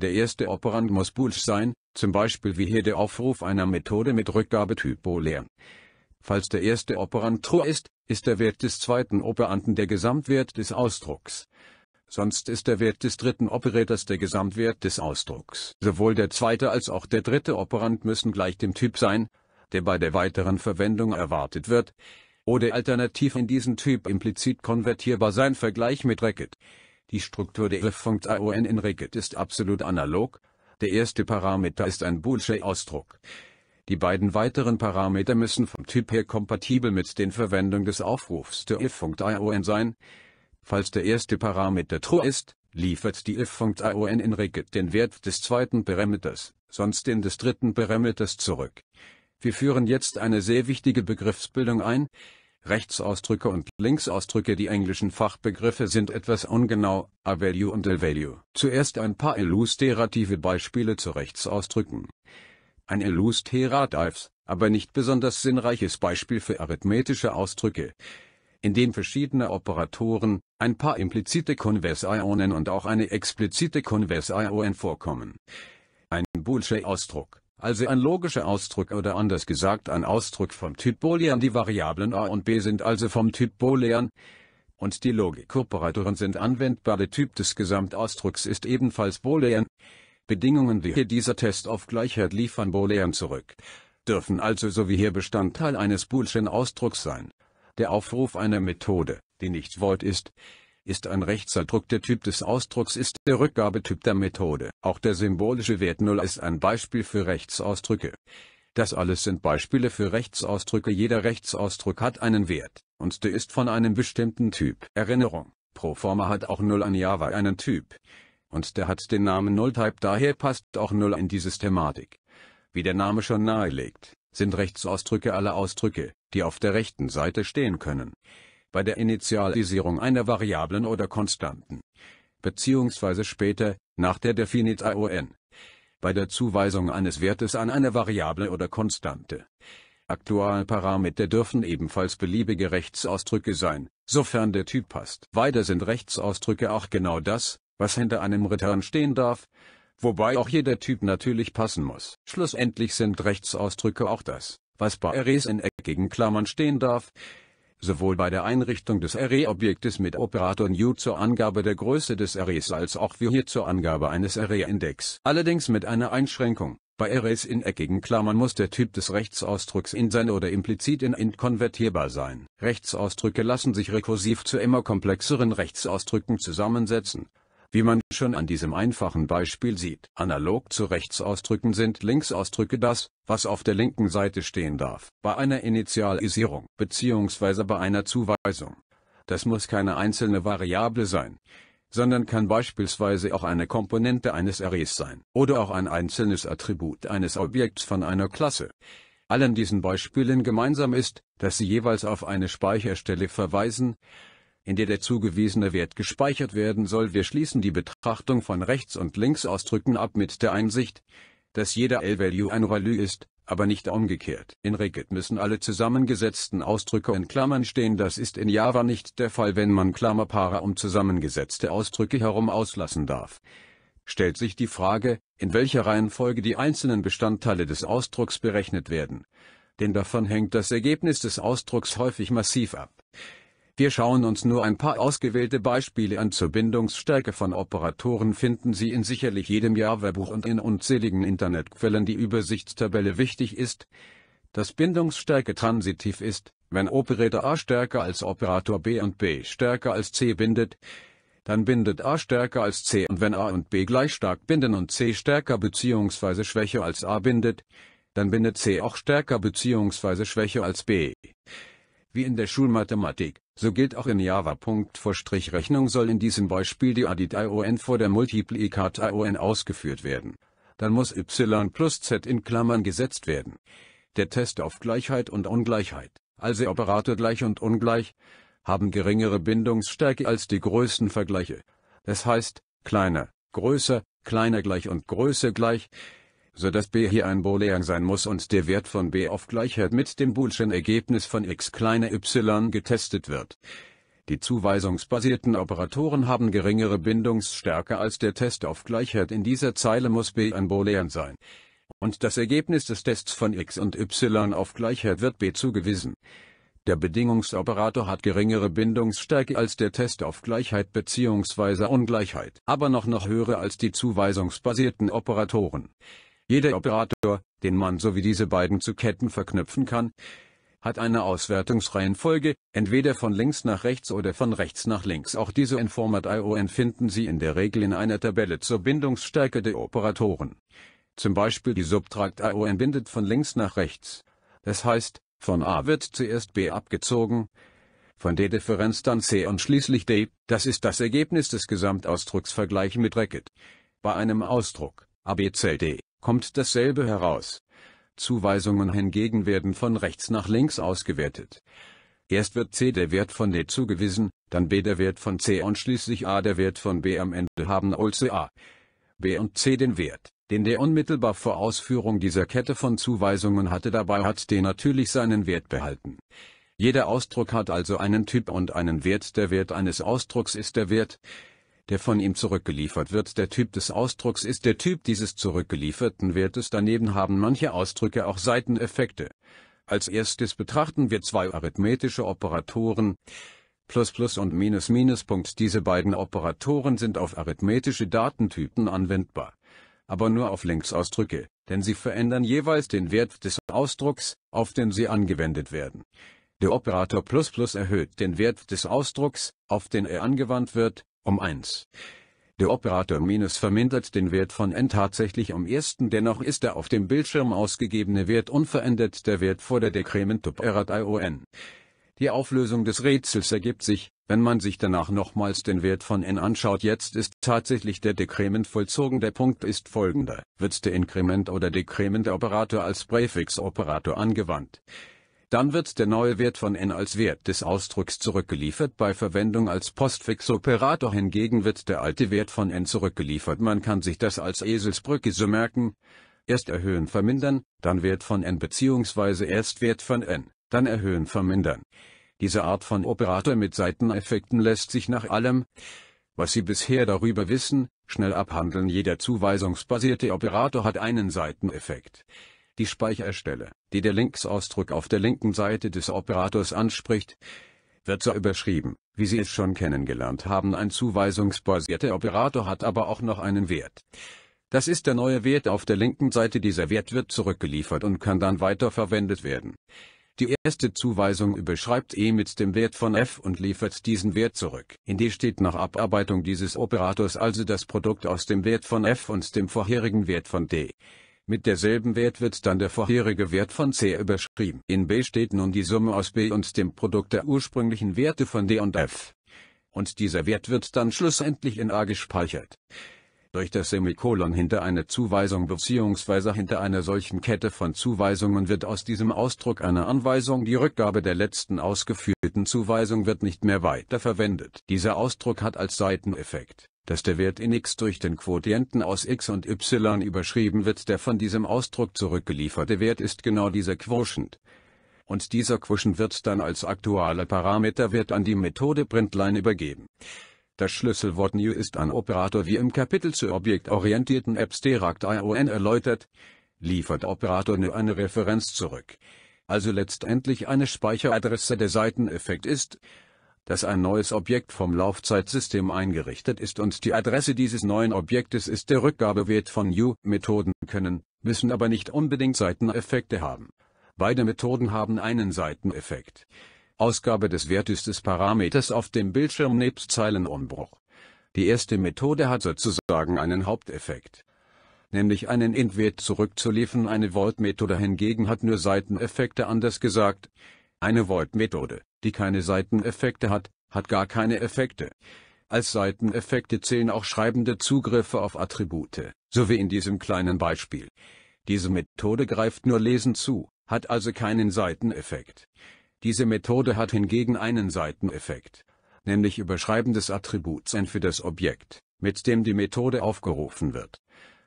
Der erste Operand muss Boolsch sein, zum Beispiel wie hier der Aufruf einer Methode mit Rückgabetyp Boolean. Falls der erste Operand true ist, ist der Wert des zweiten Operanten der Gesamtwert des Ausdrucks. Sonst ist der Wert des dritten Operators der Gesamtwert des Ausdrucks. Sowohl der zweite als auch der dritte Operant müssen gleich dem Typ sein, der bei der weiteren Verwendung erwartet wird, oder alternativ in diesen Typ implizit konvertierbar sein. Vergleich mit Racket. Die Struktur der f in Racket ist absolut analog, der erste Parameter ist ein Boolsche Ausdruck. Die beiden weiteren Parameter müssen vom Typ her kompatibel mit den Verwendung des Aufrufs der if.ion sein. Falls der erste Parameter true ist, liefert die if.ion in Regit den Wert des zweiten Parameters, sonst den des dritten Parameters zurück. Wir führen jetzt eine sehr wichtige Begriffsbildung ein. Rechtsausdrücke und Linksausdrücke Die englischen Fachbegriffe sind etwas ungenau, a-value und a-value. Zuerst ein paar illustrative Beispiele zu Rechtsausdrücken ein illustratives, aber nicht besonders sinnreiches Beispiel für arithmetische Ausdrücke, in dem verschiedene Operatoren, ein paar implizite Konversationen und auch eine explizite Konversation vorkommen. Ein Boolsche-Ausdruck, also ein logischer Ausdruck oder anders gesagt ein Ausdruck vom Typ Boolean. Die Variablen a und b sind also vom Typ Boolean und die Logikoperatoren sind anwendbar. Der Typ des Gesamtausdrucks ist ebenfalls Boolean. Bedingungen wie hier dieser Test auf Gleichheit liefern Boolean zurück, dürfen also so wie hier Bestandteil eines boolschen Ausdrucks sein. Der Aufruf einer Methode, die nicht void ist, ist ein Rechtsausdruck. Der Typ des Ausdrucks ist der Rückgabetyp der Methode. Auch der symbolische Wert 0 ist ein Beispiel für Rechtsausdrücke. Das alles sind Beispiele für Rechtsausdrücke. Jeder Rechtsausdruck hat einen Wert und der ist von einem bestimmten Typ. Erinnerung, Proforma hat auch 0 an Java einen Typ und der hat den Namen Nulltype daher passt auch Null in diese Thematik. Wie der Name schon nahelegt, sind Rechtsausdrücke alle Ausdrücke, die auf der rechten Seite stehen können. Bei der Initialisierung einer Variablen oder Konstanten, beziehungsweise später, nach der Definit ION, bei der Zuweisung eines Wertes an eine Variable oder Konstante. Aktualparameter dürfen ebenfalls beliebige Rechtsausdrücke sein, sofern der Typ passt. Weiter sind Rechtsausdrücke auch genau das, was hinter einem Return stehen darf, wobei auch jeder Typ natürlich passen muss. Schlussendlich sind Rechtsausdrücke auch das, was bei Arrays in eckigen Klammern stehen darf, sowohl bei der Einrichtung des Array-Objektes mit Operator new zur Angabe der Größe des Arrays als auch wie hier zur Angabe eines Array-Index. Allerdings mit einer Einschränkung. Bei Arrays in eckigen Klammern muss der Typ des Rechtsausdrucks in sein oder implizit in int konvertierbar sein. Rechtsausdrücke lassen sich rekursiv zu immer komplexeren Rechtsausdrücken zusammensetzen wie man schon an diesem einfachen Beispiel sieht, analog zu Rechtsausdrücken sind Linksausdrücke das, was auf der linken Seite stehen darf, bei einer Initialisierung bzw. bei einer Zuweisung. Das muss keine einzelne Variable sein, sondern kann beispielsweise auch eine Komponente eines Arrays sein oder auch ein einzelnes Attribut eines Objekts von einer Klasse. Allen diesen Beispielen gemeinsam ist, dass sie jeweils auf eine Speicherstelle verweisen, in der der zugewiesene Wert gespeichert werden soll. Wir schließen die Betrachtung von Rechts- und Linksausdrücken ab mit der Einsicht, dass jeder L-Value ein Value ist, aber nicht umgekehrt. In Regit müssen alle zusammengesetzten Ausdrücke in Klammern stehen. Das ist in Java nicht der Fall, wenn man Klammerpaare um zusammengesetzte Ausdrücke herum auslassen darf. Stellt sich die Frage, in welcher Reihenfolge die einzelnen Bestandteile des Ausdrucks berechnet werden. Denn davon hängt das Ergebnis des Ausdrucks häufig massiv ab. Wir schauen uns nur ein paar ausgewählte Beispiele an zur Bindungsstärke von Operatoren finden Sie in sicherlich jedem Java-Buch und in unzähligen Internetquellen die Übersichtstabelle wichtig ist, dass Bindungsstärke transitiv ist, wenn Operator A stärker als Operator B und B stärker als C bindet, dann bindet A stärker als C und wenn A und B gleich stark binden und C stärker bzw. schwächer als A bindet, dann bindet C auch stärker bzw. schwächer als B. Wie in der Schulmathematik so gilt auch in Java. Vor rechnung soll in diesem Beispiel die Addit-ION vor der Multiplikat-ION ausgeführt werden. Dann muss y plus z in Klammern gesetzt werden. Der Test auf Gleichheit und Ungleichheit, also Operator gleich und ungleich, haben geringere Bindungsstärke als die größten Vergleiche. Das heißt, kleiner, größer, kleiner gleich und größer gleich so dass b hier ein Boolean sein muss und der Wert von b auf Gleichheit mit dem boolschen Ergebnis von x kleine y getestet wird. Die zuweisungsbasierten Operatoren haben geringere Bindungsstärke als der Test auf Gleichheit in dieser Zeile muss b ein Boolean sein. Und das Ergebnis des Tests von x und y auf Gleichheit wird b zugewiesen. Der Bedingungsoperator hat geringere Bindungsstärke als der Test auf Gleichheit bzw. Ungleichheit, aber noch noch höhere als die zuweisungsbasierten Operatoren. Jeder Operator, den man sowie diese beiden zu Ketten verknüpfen kann, hat eine Auswertungsreihenfolge, entweder von links nach rechts oder von rechts nach links. Auch diese Informat-ION finden Sie in der Regel in einer Tabelle zur Bindungsstärke der Operatoren. Zum Beispiel die Subtract-ION bindet von links nach rechts. Das heißt, von A wird zuerst B abgezogen, von D Differenz dann C und schließlich D. Das ist das Ergebnis des Gesamtausdrucks Vergleich mit Racket. Bei einem Ausdruck ABCD kommt dasselbe heraus. Zuweisungen hingegen werden von rechts nach links ausgewertet. Erst wird C der Wert von D zugewiesen, dann B der Wert von C und schließlich A der Wert von B am Ende haben also A, B und C den Wert, den der unmittelbar vor Ausführung dieser Kette von Zuweisungen hatte dabei hat D natürlich seinen Wert behalten. Jeder Ausdruck hat also einen Typ und einen Wert. Der Wert eines Ausdrucks ist der Wert, der von ihm zurückgeliefert wird. Der Typ des Ausdrucks ist der Typ dieses zurückgelieferten Wertes. Daneben haben manche Ausdrücke auch Seiteneffekte. Als erstes betrachten wir zwei arithmetische Operatoren. Plus plus und minus minus Punkt. Diese beiden Operatoren sind auf arithmetische Datentypen anwendbar. Aber nur auf Linksausdrücke, denn sie verändern jeweils den Wert des Ausdrucks, auf den sie angewendet werden. Der Operator plus plus erhöht den Wert des Ausdrucks, auf den er angewandt wird, um 1. Der Operator Minus vermindert den Wert von n tatsächlich um 1. Dennoch ist der auf dem Bildschirm ausgegebene Wert unverändert der Wert vor der Decrement Operat ion. Die Auflösung des Rätsels ergibt sich, wenn man sich danach nochmals den Wert von n anschaut. Jetzt ist tatsächlich der Dekrement vollzogen. Der Punkt ist folgender. Wird der Inkrement- oder Operator als Präfix Operator angewandt? dann wird der neue Wert von n als Wert des Ausdrucks zurückgeliefert. Bei Verwendung als Postfix-Operator hingegen wird der alte Wert von n zurückgeliefert. Man kann sich das als Eselsbrücke so merken. Erst erhöhen vermindern, dann Wert von n bzw. erst Wert von n, dann erhöhen vermindern. Diese Art von Operator mit Seiteneffekten lässt sich nach allem, was Sie bisher darüber wissen, schnell abhandeln. Jeder zuweisungsbasierte Operator hat einen Seiteneffekt die Speicherstelle, die der Linksausdruck auf der linken Seite des Operators anspricht, wird so überschrieben, wie Sie es schon kennengelernt haben. Ein zuweisungsbasierter Operator hat aber auch noch einen Wert. Das ist der neue Wert auf der linken Seite. Dieser Wert wird zurückgeliefert und kann dann weiterverwendet werden. Die erste Zuweisung überschreibt E mit dem Wert von F und liefert diesen Wert zurück. In D steht nach Abarbeitung dieses Operators also das Produkt aus dem Wert von F und dem vorherigen Wert von D. Mit derselben Wert wird dann der vorherige Wert von C überschrieben. In B steht nun die Summe aus B und dem Produkt der ursprünglichen Werte von D und F. Und dieser Wert wird dann schlussendlich in A gespeichert. Durch das Semikolon hinter einer Zuweisung bzw. hinter einer solchen Kette von Zuweisungen wird aus diesem Ausdruck einer Anweisung die Rückgabe der letzten ausgeführten Zuweisung wird nicht mehr weiter verwendet. Dieser Ausdruck hat als Seiteneffekt dass der Wert in x durch den Quotienten aus x und y überschrieben wird. Der von diesem Ausdruck zurückgelieferte Wert ist genau dieser Quotient. Und dieser Quotient wird dann als aktueller Parameterwert an die Methode Printline übergeben. Das Schlüsselwort New ist ein Operator wie im Kapitel zur objektorientierten Apps direkt ION erläutert, liefert Operator New eine Referenz zurück. Also letztendlich eine Speicheradresse der Seiteneffekt ist, dass ein neues Objekt vom Laufzeitsystem eingerichtet ist und die Adresse dieses neuen Objektes ist der Rückgabewert von U-Methoden können, müssen aber nicht unbedingt Seiteneffekte haben. Beide Methoden haben einen Seiteneffekt. Ausgabe des Wertes des Parameters auf dem Bildschirm nebst Zeilenumbruch. Die erste Methode hat sozusagen einen Haupteffekt nämlich einen Int-Wert zurückzuliefern. Eine Volt-Methode hingegen hat nur Seiteneffekte anders gesagt. Eine Volt-Methode die keine Seiteneffekte hat, hat gar keine Effekte. Als Seiteneffekte zählen auch schreibende Zugriffe auf Attribute, so wie in diesem kleinen Beispiel. Diese Methode greift nur Lesen zu, hat also keinen Seiteneffekt. Diese Methode hat hingegen einen Seiteneffekt, nämlich Überschreiben des Attributs N für das Objekt, mit dem die Methode aufgerufen wird.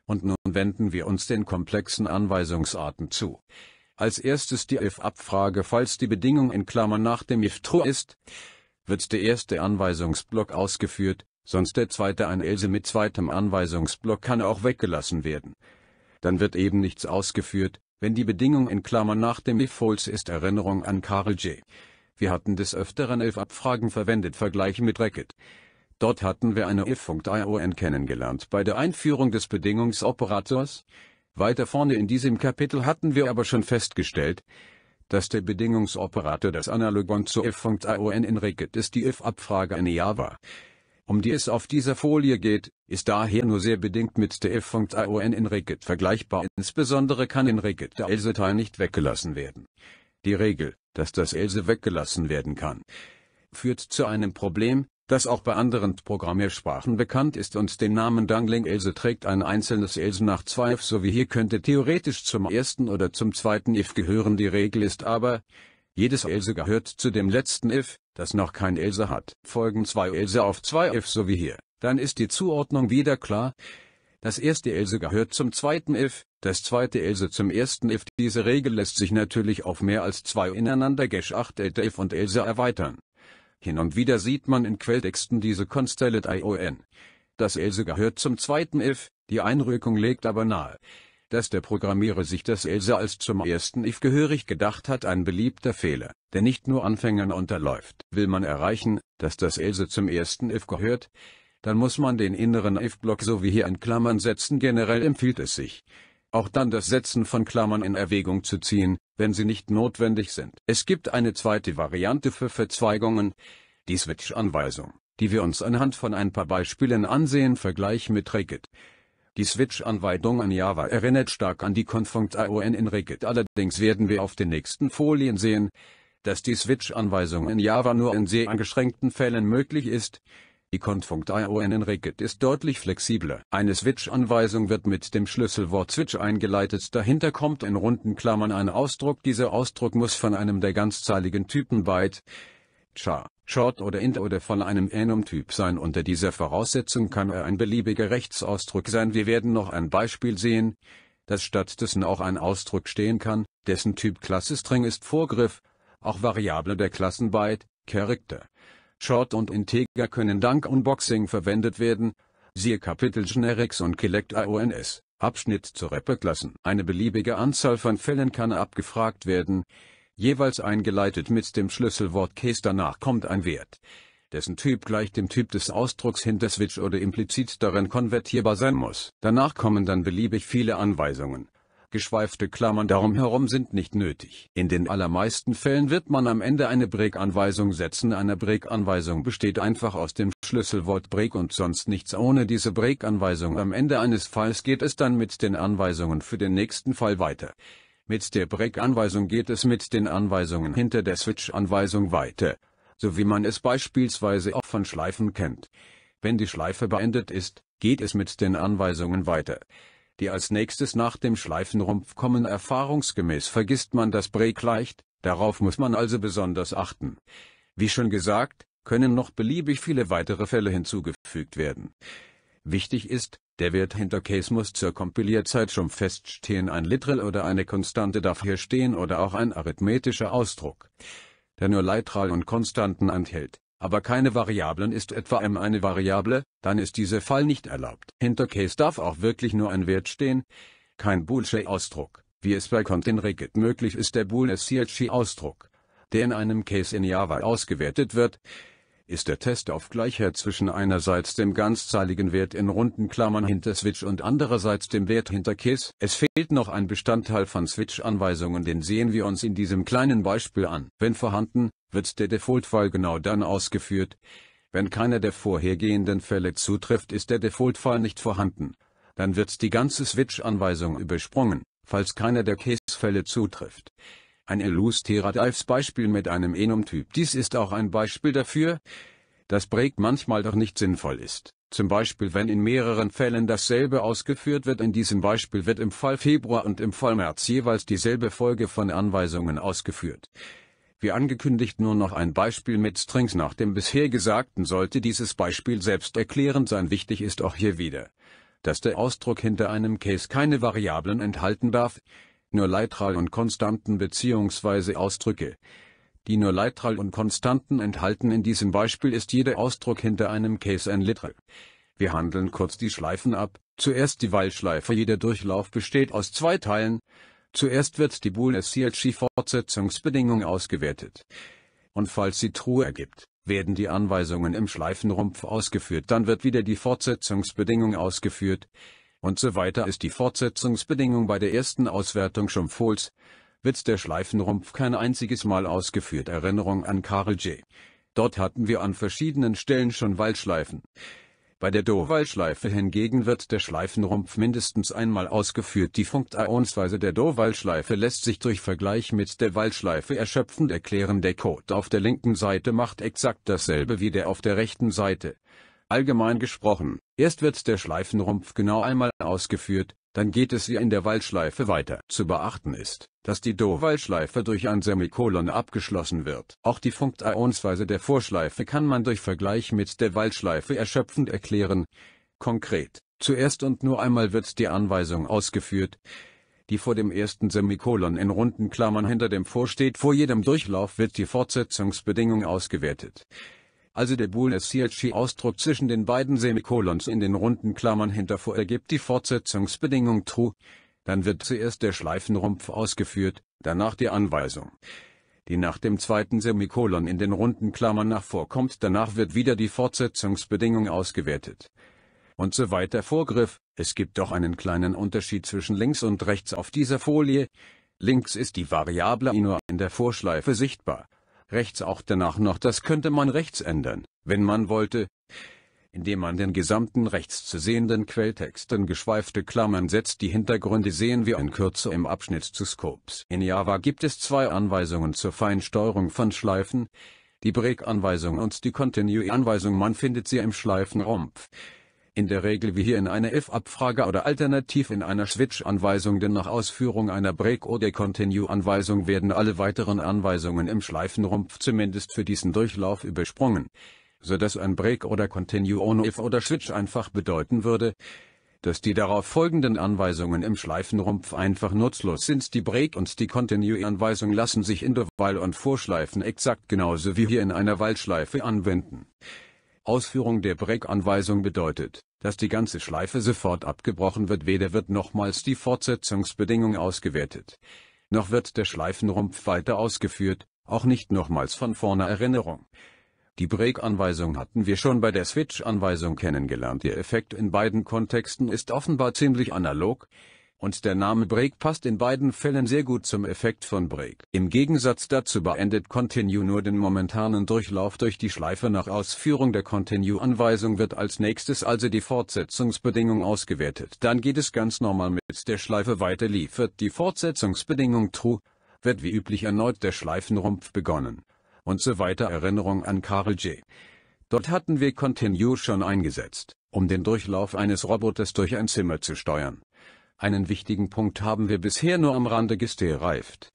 Und nun wenden wir uns den komplexen Anweisungsarten zu. Als erstes die if-Abfrage falls die Bedingung in Klammern nach dem if true ist, wird der erste Anweisungsblock ausgeführt, sonst der zweite ein else mit zweitem Anweisungsblock kann auch weggelassen werden. Dann wird eben nichts ausgeführt, wenn die Bedingung in Klammern nach dem if false ist Erinnerung an Karl J. Wir hatten des Öfteren if-Abfragen verwendet Vergleich mit Racket. Dort hatten wir eine if.ion kennengelernt bei der Einführung des Bedingungsoperators. Weiter vorne in diesem Kapitel hatten wir aber schon festgestellt, dass der Bedingungsoperator das Analogon zu f in Ricket ist die if-Abfrage in Ja Um die es auf dieser Folie geht, ist daher nur sehr bedingt mit der if.ion in Ricket vergleichbar. Insbesondere kann in Ricket der Else-Teil nicht weggelassen werden. Die Regel, dass das Else weggelassen werden kann, führt zu einem Problem, das auch bei anderen Programmiersprachen bekannt ist und den Namen Dangling Else trägt. Ein einzelnes Else nach zwei F, so wie hier könnte theoretisch zum ersten oder zum zweiten if gehören. Die Regel ist aber, jedes Else gehört zu dem letzten if, das noch kein Else hat. Folgen zwei Else auf zwei if wie hier, dann ist die Zuordnung wieder klar. Das erste Else gehört zum zweiten if, das zweite Else zum ersten if. Diese Regel lässt sich natürlich auf mehr als zwei ineinander Gesch 8 if und Else erweitern. Hin und wieder sieht man in Quelltexten diese Constellate ION. Das Else gehört zum zweiten if, die Einrückung legt aber nahe. Dass der Programmierer sich das Else als zum ersten if gehörig gedacht hat, ein beliebter Fehler, der nicht nur Anfängern unterläuft. Will man erreichen, dass das Else zum ersten if gehört, dann muss man den inneren if-Block so wie hier in Klammern setzen. Generell empfiehlt es sich, auch dann das Setzen von Klammern in Erwägung zu ziehen, wenn sie nicht notwendig sind. Es gibt eine zweite Variante für Verzweigungen, die Switch-Anweisung, die wir uns anhand von ein paar Beispielen ansehen. Vergleich mit Regit. Die Switch-Anweisung an Java erinnert stark an die confunct in Regit. Allerdings werden wir auf den nächsten Folien sehen, dass die Switch-Anweisung in Java nur in sehr eingeschränkten Fällen möglich ist. Icon.ion in Regit ist deutlich flexibler. Eine Switch-Anweisung wird mit dem Schlüsselwort Switch eingeleitet, dahinter kommt in runden Klammern ein Ausdruck. Dieser Ausdruck muss von einem der ganzzahligen Typen Byte, char, short oder int oder von einem Enum-Typ sein. Unter dieser Voraussetzung kann er ein beliebiger Rechtsausdruck sein. Wir werden noch ein Beispiel sehen, dass stattdessen auch ein Ausdruck stehen kann, dessen Typ Klasse String ist Vorgriff, auch Variable der Klassen Byte, Character. Short und Integer können dank Unboxing verwendet werden. Siehe Kapitel Generics und Collect IONS. Abschnitt zu Rapperklassen. Eine beliebige Anzahl von Fällen kann abgefragt werden, jeweils eingeleitet mit dem Schlüsselwort Case. Danach kommt ein Wert, dessen Typ gleich dem Typ des Ausdrucks hinter Switch oder implizit darin konvertierbar sein muss. Danach kommen dann beliebig viele Anweisungen. Geschweifte Klammern darum herum sind nicht nötig. In den allermeisten Fällen wird man am Ende eine Break-Anweisung setzen. Eine Break-Anweisung besteht einfach aus dem Schlüsselwort Break und sonst nichts. Ohne diese Break-Anweisung am Ende eines Falls geht es dann mit den Anweisungen für den nächsten Fall weiter. Mit der Break-Anweisung geht es mit den Anweisungen hinter der Switch-Anweisung weiter, so wie man es beispielsweise auch von Schleifen kennt. Wenn die Schleife beendet ist, geht es mit den Anweisungen weiter die als nächstes nach dem Schleifenrumpf kommen. Erfahrungsgemäß vergisst man das Break leicht, darauf muss man also besonders achten. Wie schon gesagt, können noch beliebig viele weitere Fälle hinzugefügt werden. Wichtig ist, der Wert hinter Case muss zur Kompilierzeit schon feststehen, ein Literal oder eine Konstante darf hier stehen oder auch ein arithmetischer Ausdruck, der nur Leitral und Konstanten enthält aber keine Variablen ist etwa m eine Variable, dann ist dieser Fall nicht erlaubt. Hinter Case darf auch wirklich nur ein Wert stehen, kein Boolsche-Ausdruck, wie es bei Content-Regit möglich ist der boolesche ausdruck der in einem Case in Java ausgewertet wird, ist der Test auf Gleichheit zwischen einerseits dem ganzzahligen Wert in runden Klammern hinter Switch und andererseits dem Wert hinter Kiss. Es fehlt noch ein Bestandteil von Switch-Anweisungen, den sehen wir uns in diesem kleinen Beispiel an. Wenn vorhanden, wird der Default-Fall genau dann ausgeführt. Wenn keiner der vorhergehenden Fälle zutrifft, ist der Default-Fall nicht vorhanden. Dann wird die ganze Switch-Anweisung übersprungen, falls keiner der Case-Fälle zutrifft ein illustratives Beispiel mit einem enum typ Dies ist auch ein Beispiel dafür, dass Break manchmal doch nicht sinnvoll ist. Zum Beispiel wenn in mehreren Fällen dasselbe ausgeführt wird. In diesem Beispiel wird im Fall Februar und im Fall März jeweils dieselbe Folge von Anweisungen ausgeführt. Wie angekündigt nur noch ein Beispiel mit Strings nach dem bisher Gesagten sollte dieses Beispiel selbsterklärend sein. Wichtig ist auch hier wieder, dass der Ausdruck hinter einem Case keine Variablen enthalten darf nur Leitral und Konstanten bzw. Ausdrücke. Die nur Leitral und Konstanten enthalten in diesem Beispiel ist jeder Ausdruck hinter einem Case ein Literal. Wir handeln kurz die Schleifen ab, zuerst die Weilschleife. Jeder Durchlauf besteht aus zwei Teilen. Zuerst wird die sclg fortsetzungsbedingung ausgewertet. Und falls sie True ergibt, werden die Anweisungen im Schleifenrumpf ausgeführt, dann wird wieder die Fortsetzungsbedingung ausgeführt und so weiter ist die Fortsetzungsbedingung bei der ersten Auswertung Schumpfohls, wird der Schleifenrumpf kein einziges Mal ausgeführt Erinnerung an Karl J. Dort hatten wir an verschiedenen Stellen schon Waldschleifen. Bei der Do-Waldschleife hingegen wird der Schleifenrumpf mindestens einmal ausgeführt. Die Funktionsweise der Do-Waldschleife lässt sich durch Vergleich mit der Waldschleife erschöpfend erklären. Der Code auf der linken Seite macht exakt dasselbe wie der auf der rechten Seite. Allgemein gesprochen, erst wird der Schleifenrumpf genau einmal ausgeführt, dann geht es wie in der Waldschleife weiter. Zu beachten ist, dass die Do-Waldschleife durch ein Semikolon abgeschlossen wird. Auch die Funktionsweise der Vorschleife kann man durch Vergleich mit der Waldschleife erschöpfend erklären. Konkret, zuerst und nur einmal wird die Anweisung ausgeführt, die vor dem ersten Semikolon in runden Klammern hinter dem vorsteht. Vor jedem Durchlauf wird die Fortsetzungsbedingung ausgewertet also der Boolesci-Ausdruck zwischen den beiden Semikolons in den runden Klammern hinter for ergibt die Fortsetzungsbedingung true. Dann wird zuerst der Schleifenrumpf ausgeführt, danach die Anweisung, die nach dem zweiten Semikolon in den runden Klammern nach vorkommt, danach wird wieder die Fortsetzungsbedingung ausgewertet. Und so weiter Vorgriff, es gibt doch einen kleinen Unterschied zwischen links und rechts auf dieser Folie. Links ist die Variable nur in der Vorschleife sichtbar, rechts auch danach noch, das könnte man rechts ändern, wenn man wollte, indem man den gesamten rechts zu sehenden Quelltext in geschweifte Klammern setzt. Die Hintergründe sehen wir in Kürze im Abschnitt zu Scopes. In Java gibt es zwei Anweisungen zur Feinsteuerung von Schleifen, die Break-Anweisung und die Continue-Anweisung. Man findet sie im Schleifenrumpf in der Regel wie hier in einer if-Abfrage oder alternativ in einer Switch-Anweisung denn nach Ausführung einer Break- oder Continue-Anweisung werden alle weiteren Anweisungen im Schleifenrumpf zumindest für diesen Durchlauf übersprungen, so dass ein Break oder Continue ohne if oder Switch einfach bedeuten würde, dass die darauf folgenden Anweisungen im Schleifenrumpf einfach nutzlos sind. Die Break- und die Continue-Anweisung lassen sich in der Wahl- und Vorschleifen exakt genauso wie hier in einer Wahlschleife anwenden. Ausführung der Break-Anweisung bedeutet, dass die ganze Schleife sofort abgebrochen wird weder wird nochmals die Fortsetzungsbedingung ausgewertet, noch wird der Schleifenrumpf weiter ausgeführt, auch nicht nochmals von vorne Erinnerung. Die Break-Anweisung hatten wir schon bei der Switch-Anweisung kennengelernt. Ihr Effekt in beiden Kontexten ist offenbar ziemlich analog und der Name Break passt in beiden Fällen sehr gut zum Effekt von Break. Im Gegensatz dazu beendet Continue nur den momentanen Durchlauf durch die Schleife nach Ausführung der Continue-Anweisung wird als nächstes also die Fortsetzungsbedingung ausgewertet. Dann geht es ganz normal mit der Schleife weiter liefert die Fortsetzungsbedingung True, wird wie üblich erneut der Schleifenrumpf begonnen. Und so weiter Erinnerung an Karl J. Dort hatten wir Continue schon eingesetzt, um den Durchlauf eines Roboters durch ein Zimmer zu steuern. Einen wichtigen Punkt haben wir bisher nur am Rande gestreift.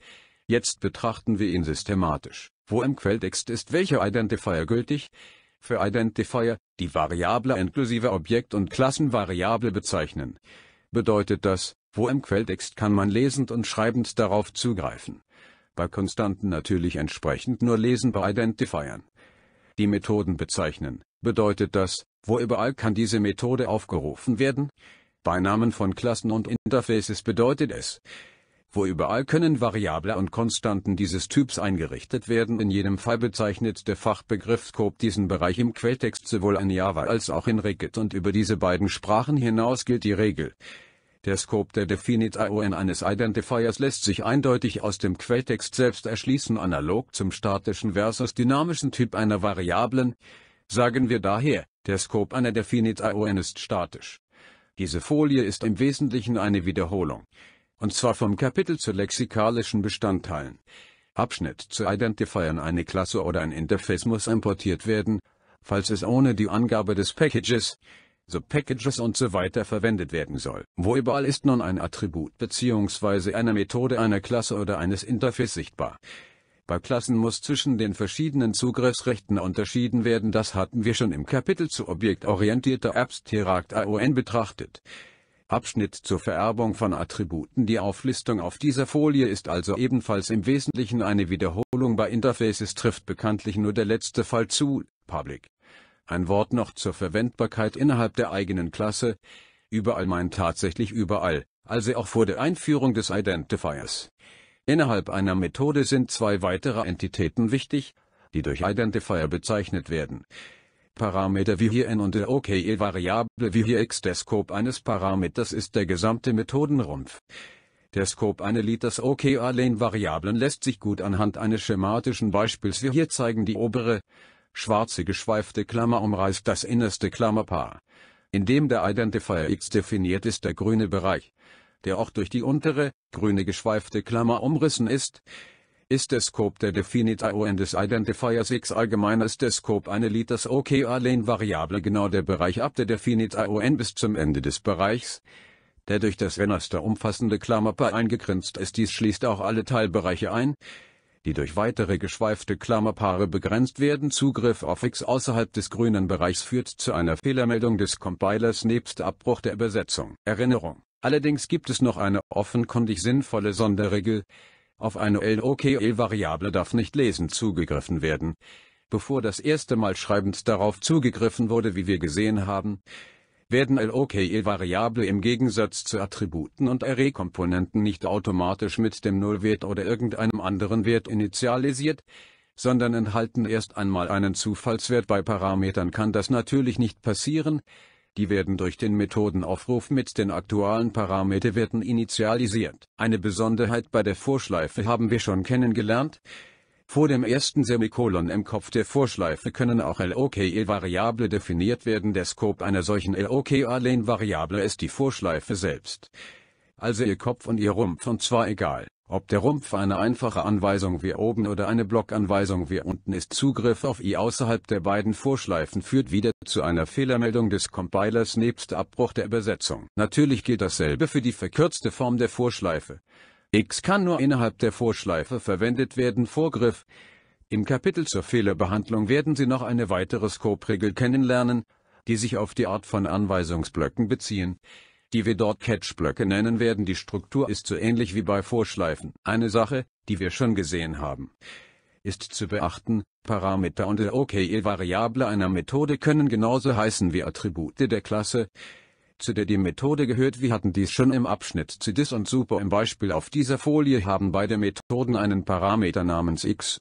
Jetzt betrachten wir ihn systematisch. Wo im Quelltext ist welcher Identifier gültig? Für Identifier, die Variable inklusive Objekt- und Klassenvariable bezeichnen, bedeutet das, wo im Quelltext kann man lesend und schreibend darauf zugreifen. Bei Konstanten natürlich entsprechend nur lesen bei Identifiern. Die Methoden bezeichnen, bedeutet das, wo überall kann diese Methode aufgerufen werden? Bei Namen von Klassen und Interfaces bedeutet es, wo überall können Variable und Konstanten dieses Typs eingerichtet werden. In jedem Fall bezeichnet der Fachbegriff Scope diesen Bereich im Quelltext sowohl in Java als auch in Rigid und über diese beiden Sprachen hinaus gilt die Regel. Der Scope der Definite ION eines Identifiers lässt sich eindeutig aus dem Quelltext selbst erschließen analog zum statischen versus dynamischen Typ einer Variablen. Sagen wir daher, der Scope einer Definite ION ist statisch. Diese Folie ist im Wesentlichen eine Wiederholung. Und zwar vom Kapitel zu lexikalischen Bestandteilen. Abschnitt zu Identifiern eine Klasse oder ein Interface muss importiert werden, falls es ohne die Angabe des Packages, so Packages und so weiter verwendet werden soll. Wo überall ist nun ein Attribut bzw. eine Methode einer Klasse oder eines Interface sichtbar. Bei Klassen muss zwischen den verschiedenen Zugriffsrechten unterschieden werden. Das hatten wir schon im Kapitel zu objektorientierter Abstract AON betrachtet. Abschnitt zur Vererbung von Attributen Die Auflistung auf dieser Folie ist also ebenfalls im Wesentlichen eine Wiederholung bei Interfaces trifft bekanntlich nur der letzte Fall zu, Public. Ein Wort noch zur Verwendbarkeit innerhalb der eigenen Klasse. Überall meint tatsächlich überall, also auch vor der Einführung des Identifiers. Innerhalb einer Methode sind zwei weitere Entitäten wichtig, die durch Identifier bezeichnet werden. Parameter wie hier n und der OKE variable wie hier x. Der Scope eines Parameters ist der gesamte Methodenrumpf. Der Scope eine Liters OK allein Variablen lässt sich gut anhand eines schematischen Beispiels wie hier zeigen. Die obere, schwarze geschweifte Klammer umreißt das innerste Klammerpaar. In dem der Identifier x definiert ist der grüne Bereich der auch durch die untere, grüne geschweifte Klammer umrissen ist, ist der Scope der Definite IO and des Identifiers X allgemeiner ist der Scope eine Liters OK allein Variable genau der Bereich ab der Definite ION bis zum Ende des Bereichs, der durch das Renaster umfassende Klammerpaar eingegrenzt ist. Dies schließt auch alle Teilbereiche ein, die durch weitere geschweifte Klammerpaare begrenzt werden. Zugriff auf X außerhalb des grünen Bereichs führt zu einer Fehlermeldung des Compilers nebst Abbruch der Übersetzung. Erinnerung Allerdings gibt es noch eine offenkundig sinnvolle Sonderregel. Auf eine LOKE-Variable darf nicht lesend zugegriffen werden. Bevor das erste Mal schreibend darauf zugegriffen wurde, wie wir gesehen haben, werden LOKE-Variable im Gegensatz zu Attributen und Array-Komponenten nicht automatisch mit dem Nullwert oder irgendeinem anderen Wert initialisiert, sondern enthalten erst einmal einen Zufallswert bei Parametern kann das natürlich nicht passieren, die werden durch den Methodenaufruf mit den aktuellen Parameterwerten initialisiert. Eine Besonderheit bei der Vorschleife haben wir schon kennengelernt. Vor dem ersten Semikolon im Kopf der Vorschleife können auch LOKE-Variable definiert werden. Der Scope einer solchen LOKE-Alleen-Variable ist die Vorschleife selbst. Also ihr Kopf und ihr Rumpf und zwar egal, ob der Rumpf eine einfache Anweisung wie oben oder eine Blockanweisung wie unten ist Zugriff auf i außerhalb der beiden Vorschleifen führt wieder zu einer Fehlermeldung des Compilers nebst Abbruch der Übersetzung. Natürlich gilt dasselbe für die verkürzte Form der Vorschleife. X kann nur innerhalb der Vorschleife verwendet werden Vorgriff. Im Kapitel zur Fehlerbehandlung werden Sie noch eine weitere Scope-Regel kennenlernen, die sich auf die Art von Anweisungsblöcken beziehen die wir dort Catch-Blöcke nennen werden. Die Struktur ist so ähnlich wie bei Vorschleifen. Eine Sache, die wir schon gesehen haben, ist zu beachten, Parameter und der OKE-Variable einer Methode können genauso heißen wie Attribute der Klasse, zu der die Methode gehört. Wir hatten dies schon im Abschnitt zu dis und super im Beispiel auf dieser Folie haben beide Methoden einen Parameter namens x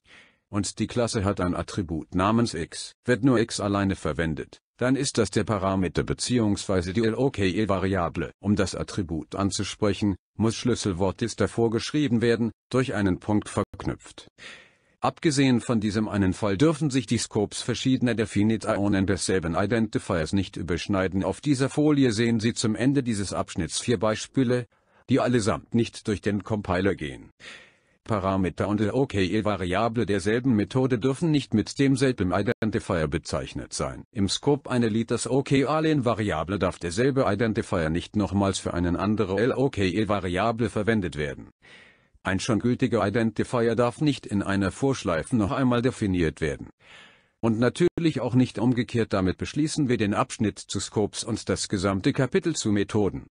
und die Klasse hat ein Attribut namens x. Wird nur x alleine verwendet, dann ist das der Parameter bzw. die LOKE-Variable. Um das Attribut anzusprechen, muss Schlüsselwort ist davor geschrieben werden, durch einen Punkt verknüpft. Abgesehen von diesem einen Fall dürfen sich die Scopes verschiedener Definite-Ionen desselben Identifiers nicht überschneiden. Auf dieser Folie sehen Sie zum Ende dieses Abschnitts vier Beispiele, die allesamt nicht durch den Compiler gehen. Parameter und der äh, OKE-Variable derselben Methode dürfen nicht mit demselben Identifier bezeichnet sein. Im Scope einer Liters OKE-Alien-Variable darf derselbe Identifier nicht nochmals für einen anderen LOKE-Variable verwendet werden. Ein schon gültiger Identifier darf nicht in einer Vorschleife noch einmal definiert werden. Und natürlich auch nicht umgekehrt damit beschließen wir den Abschnitt zu Scopes und das gesamte Kapitel zu Methoden.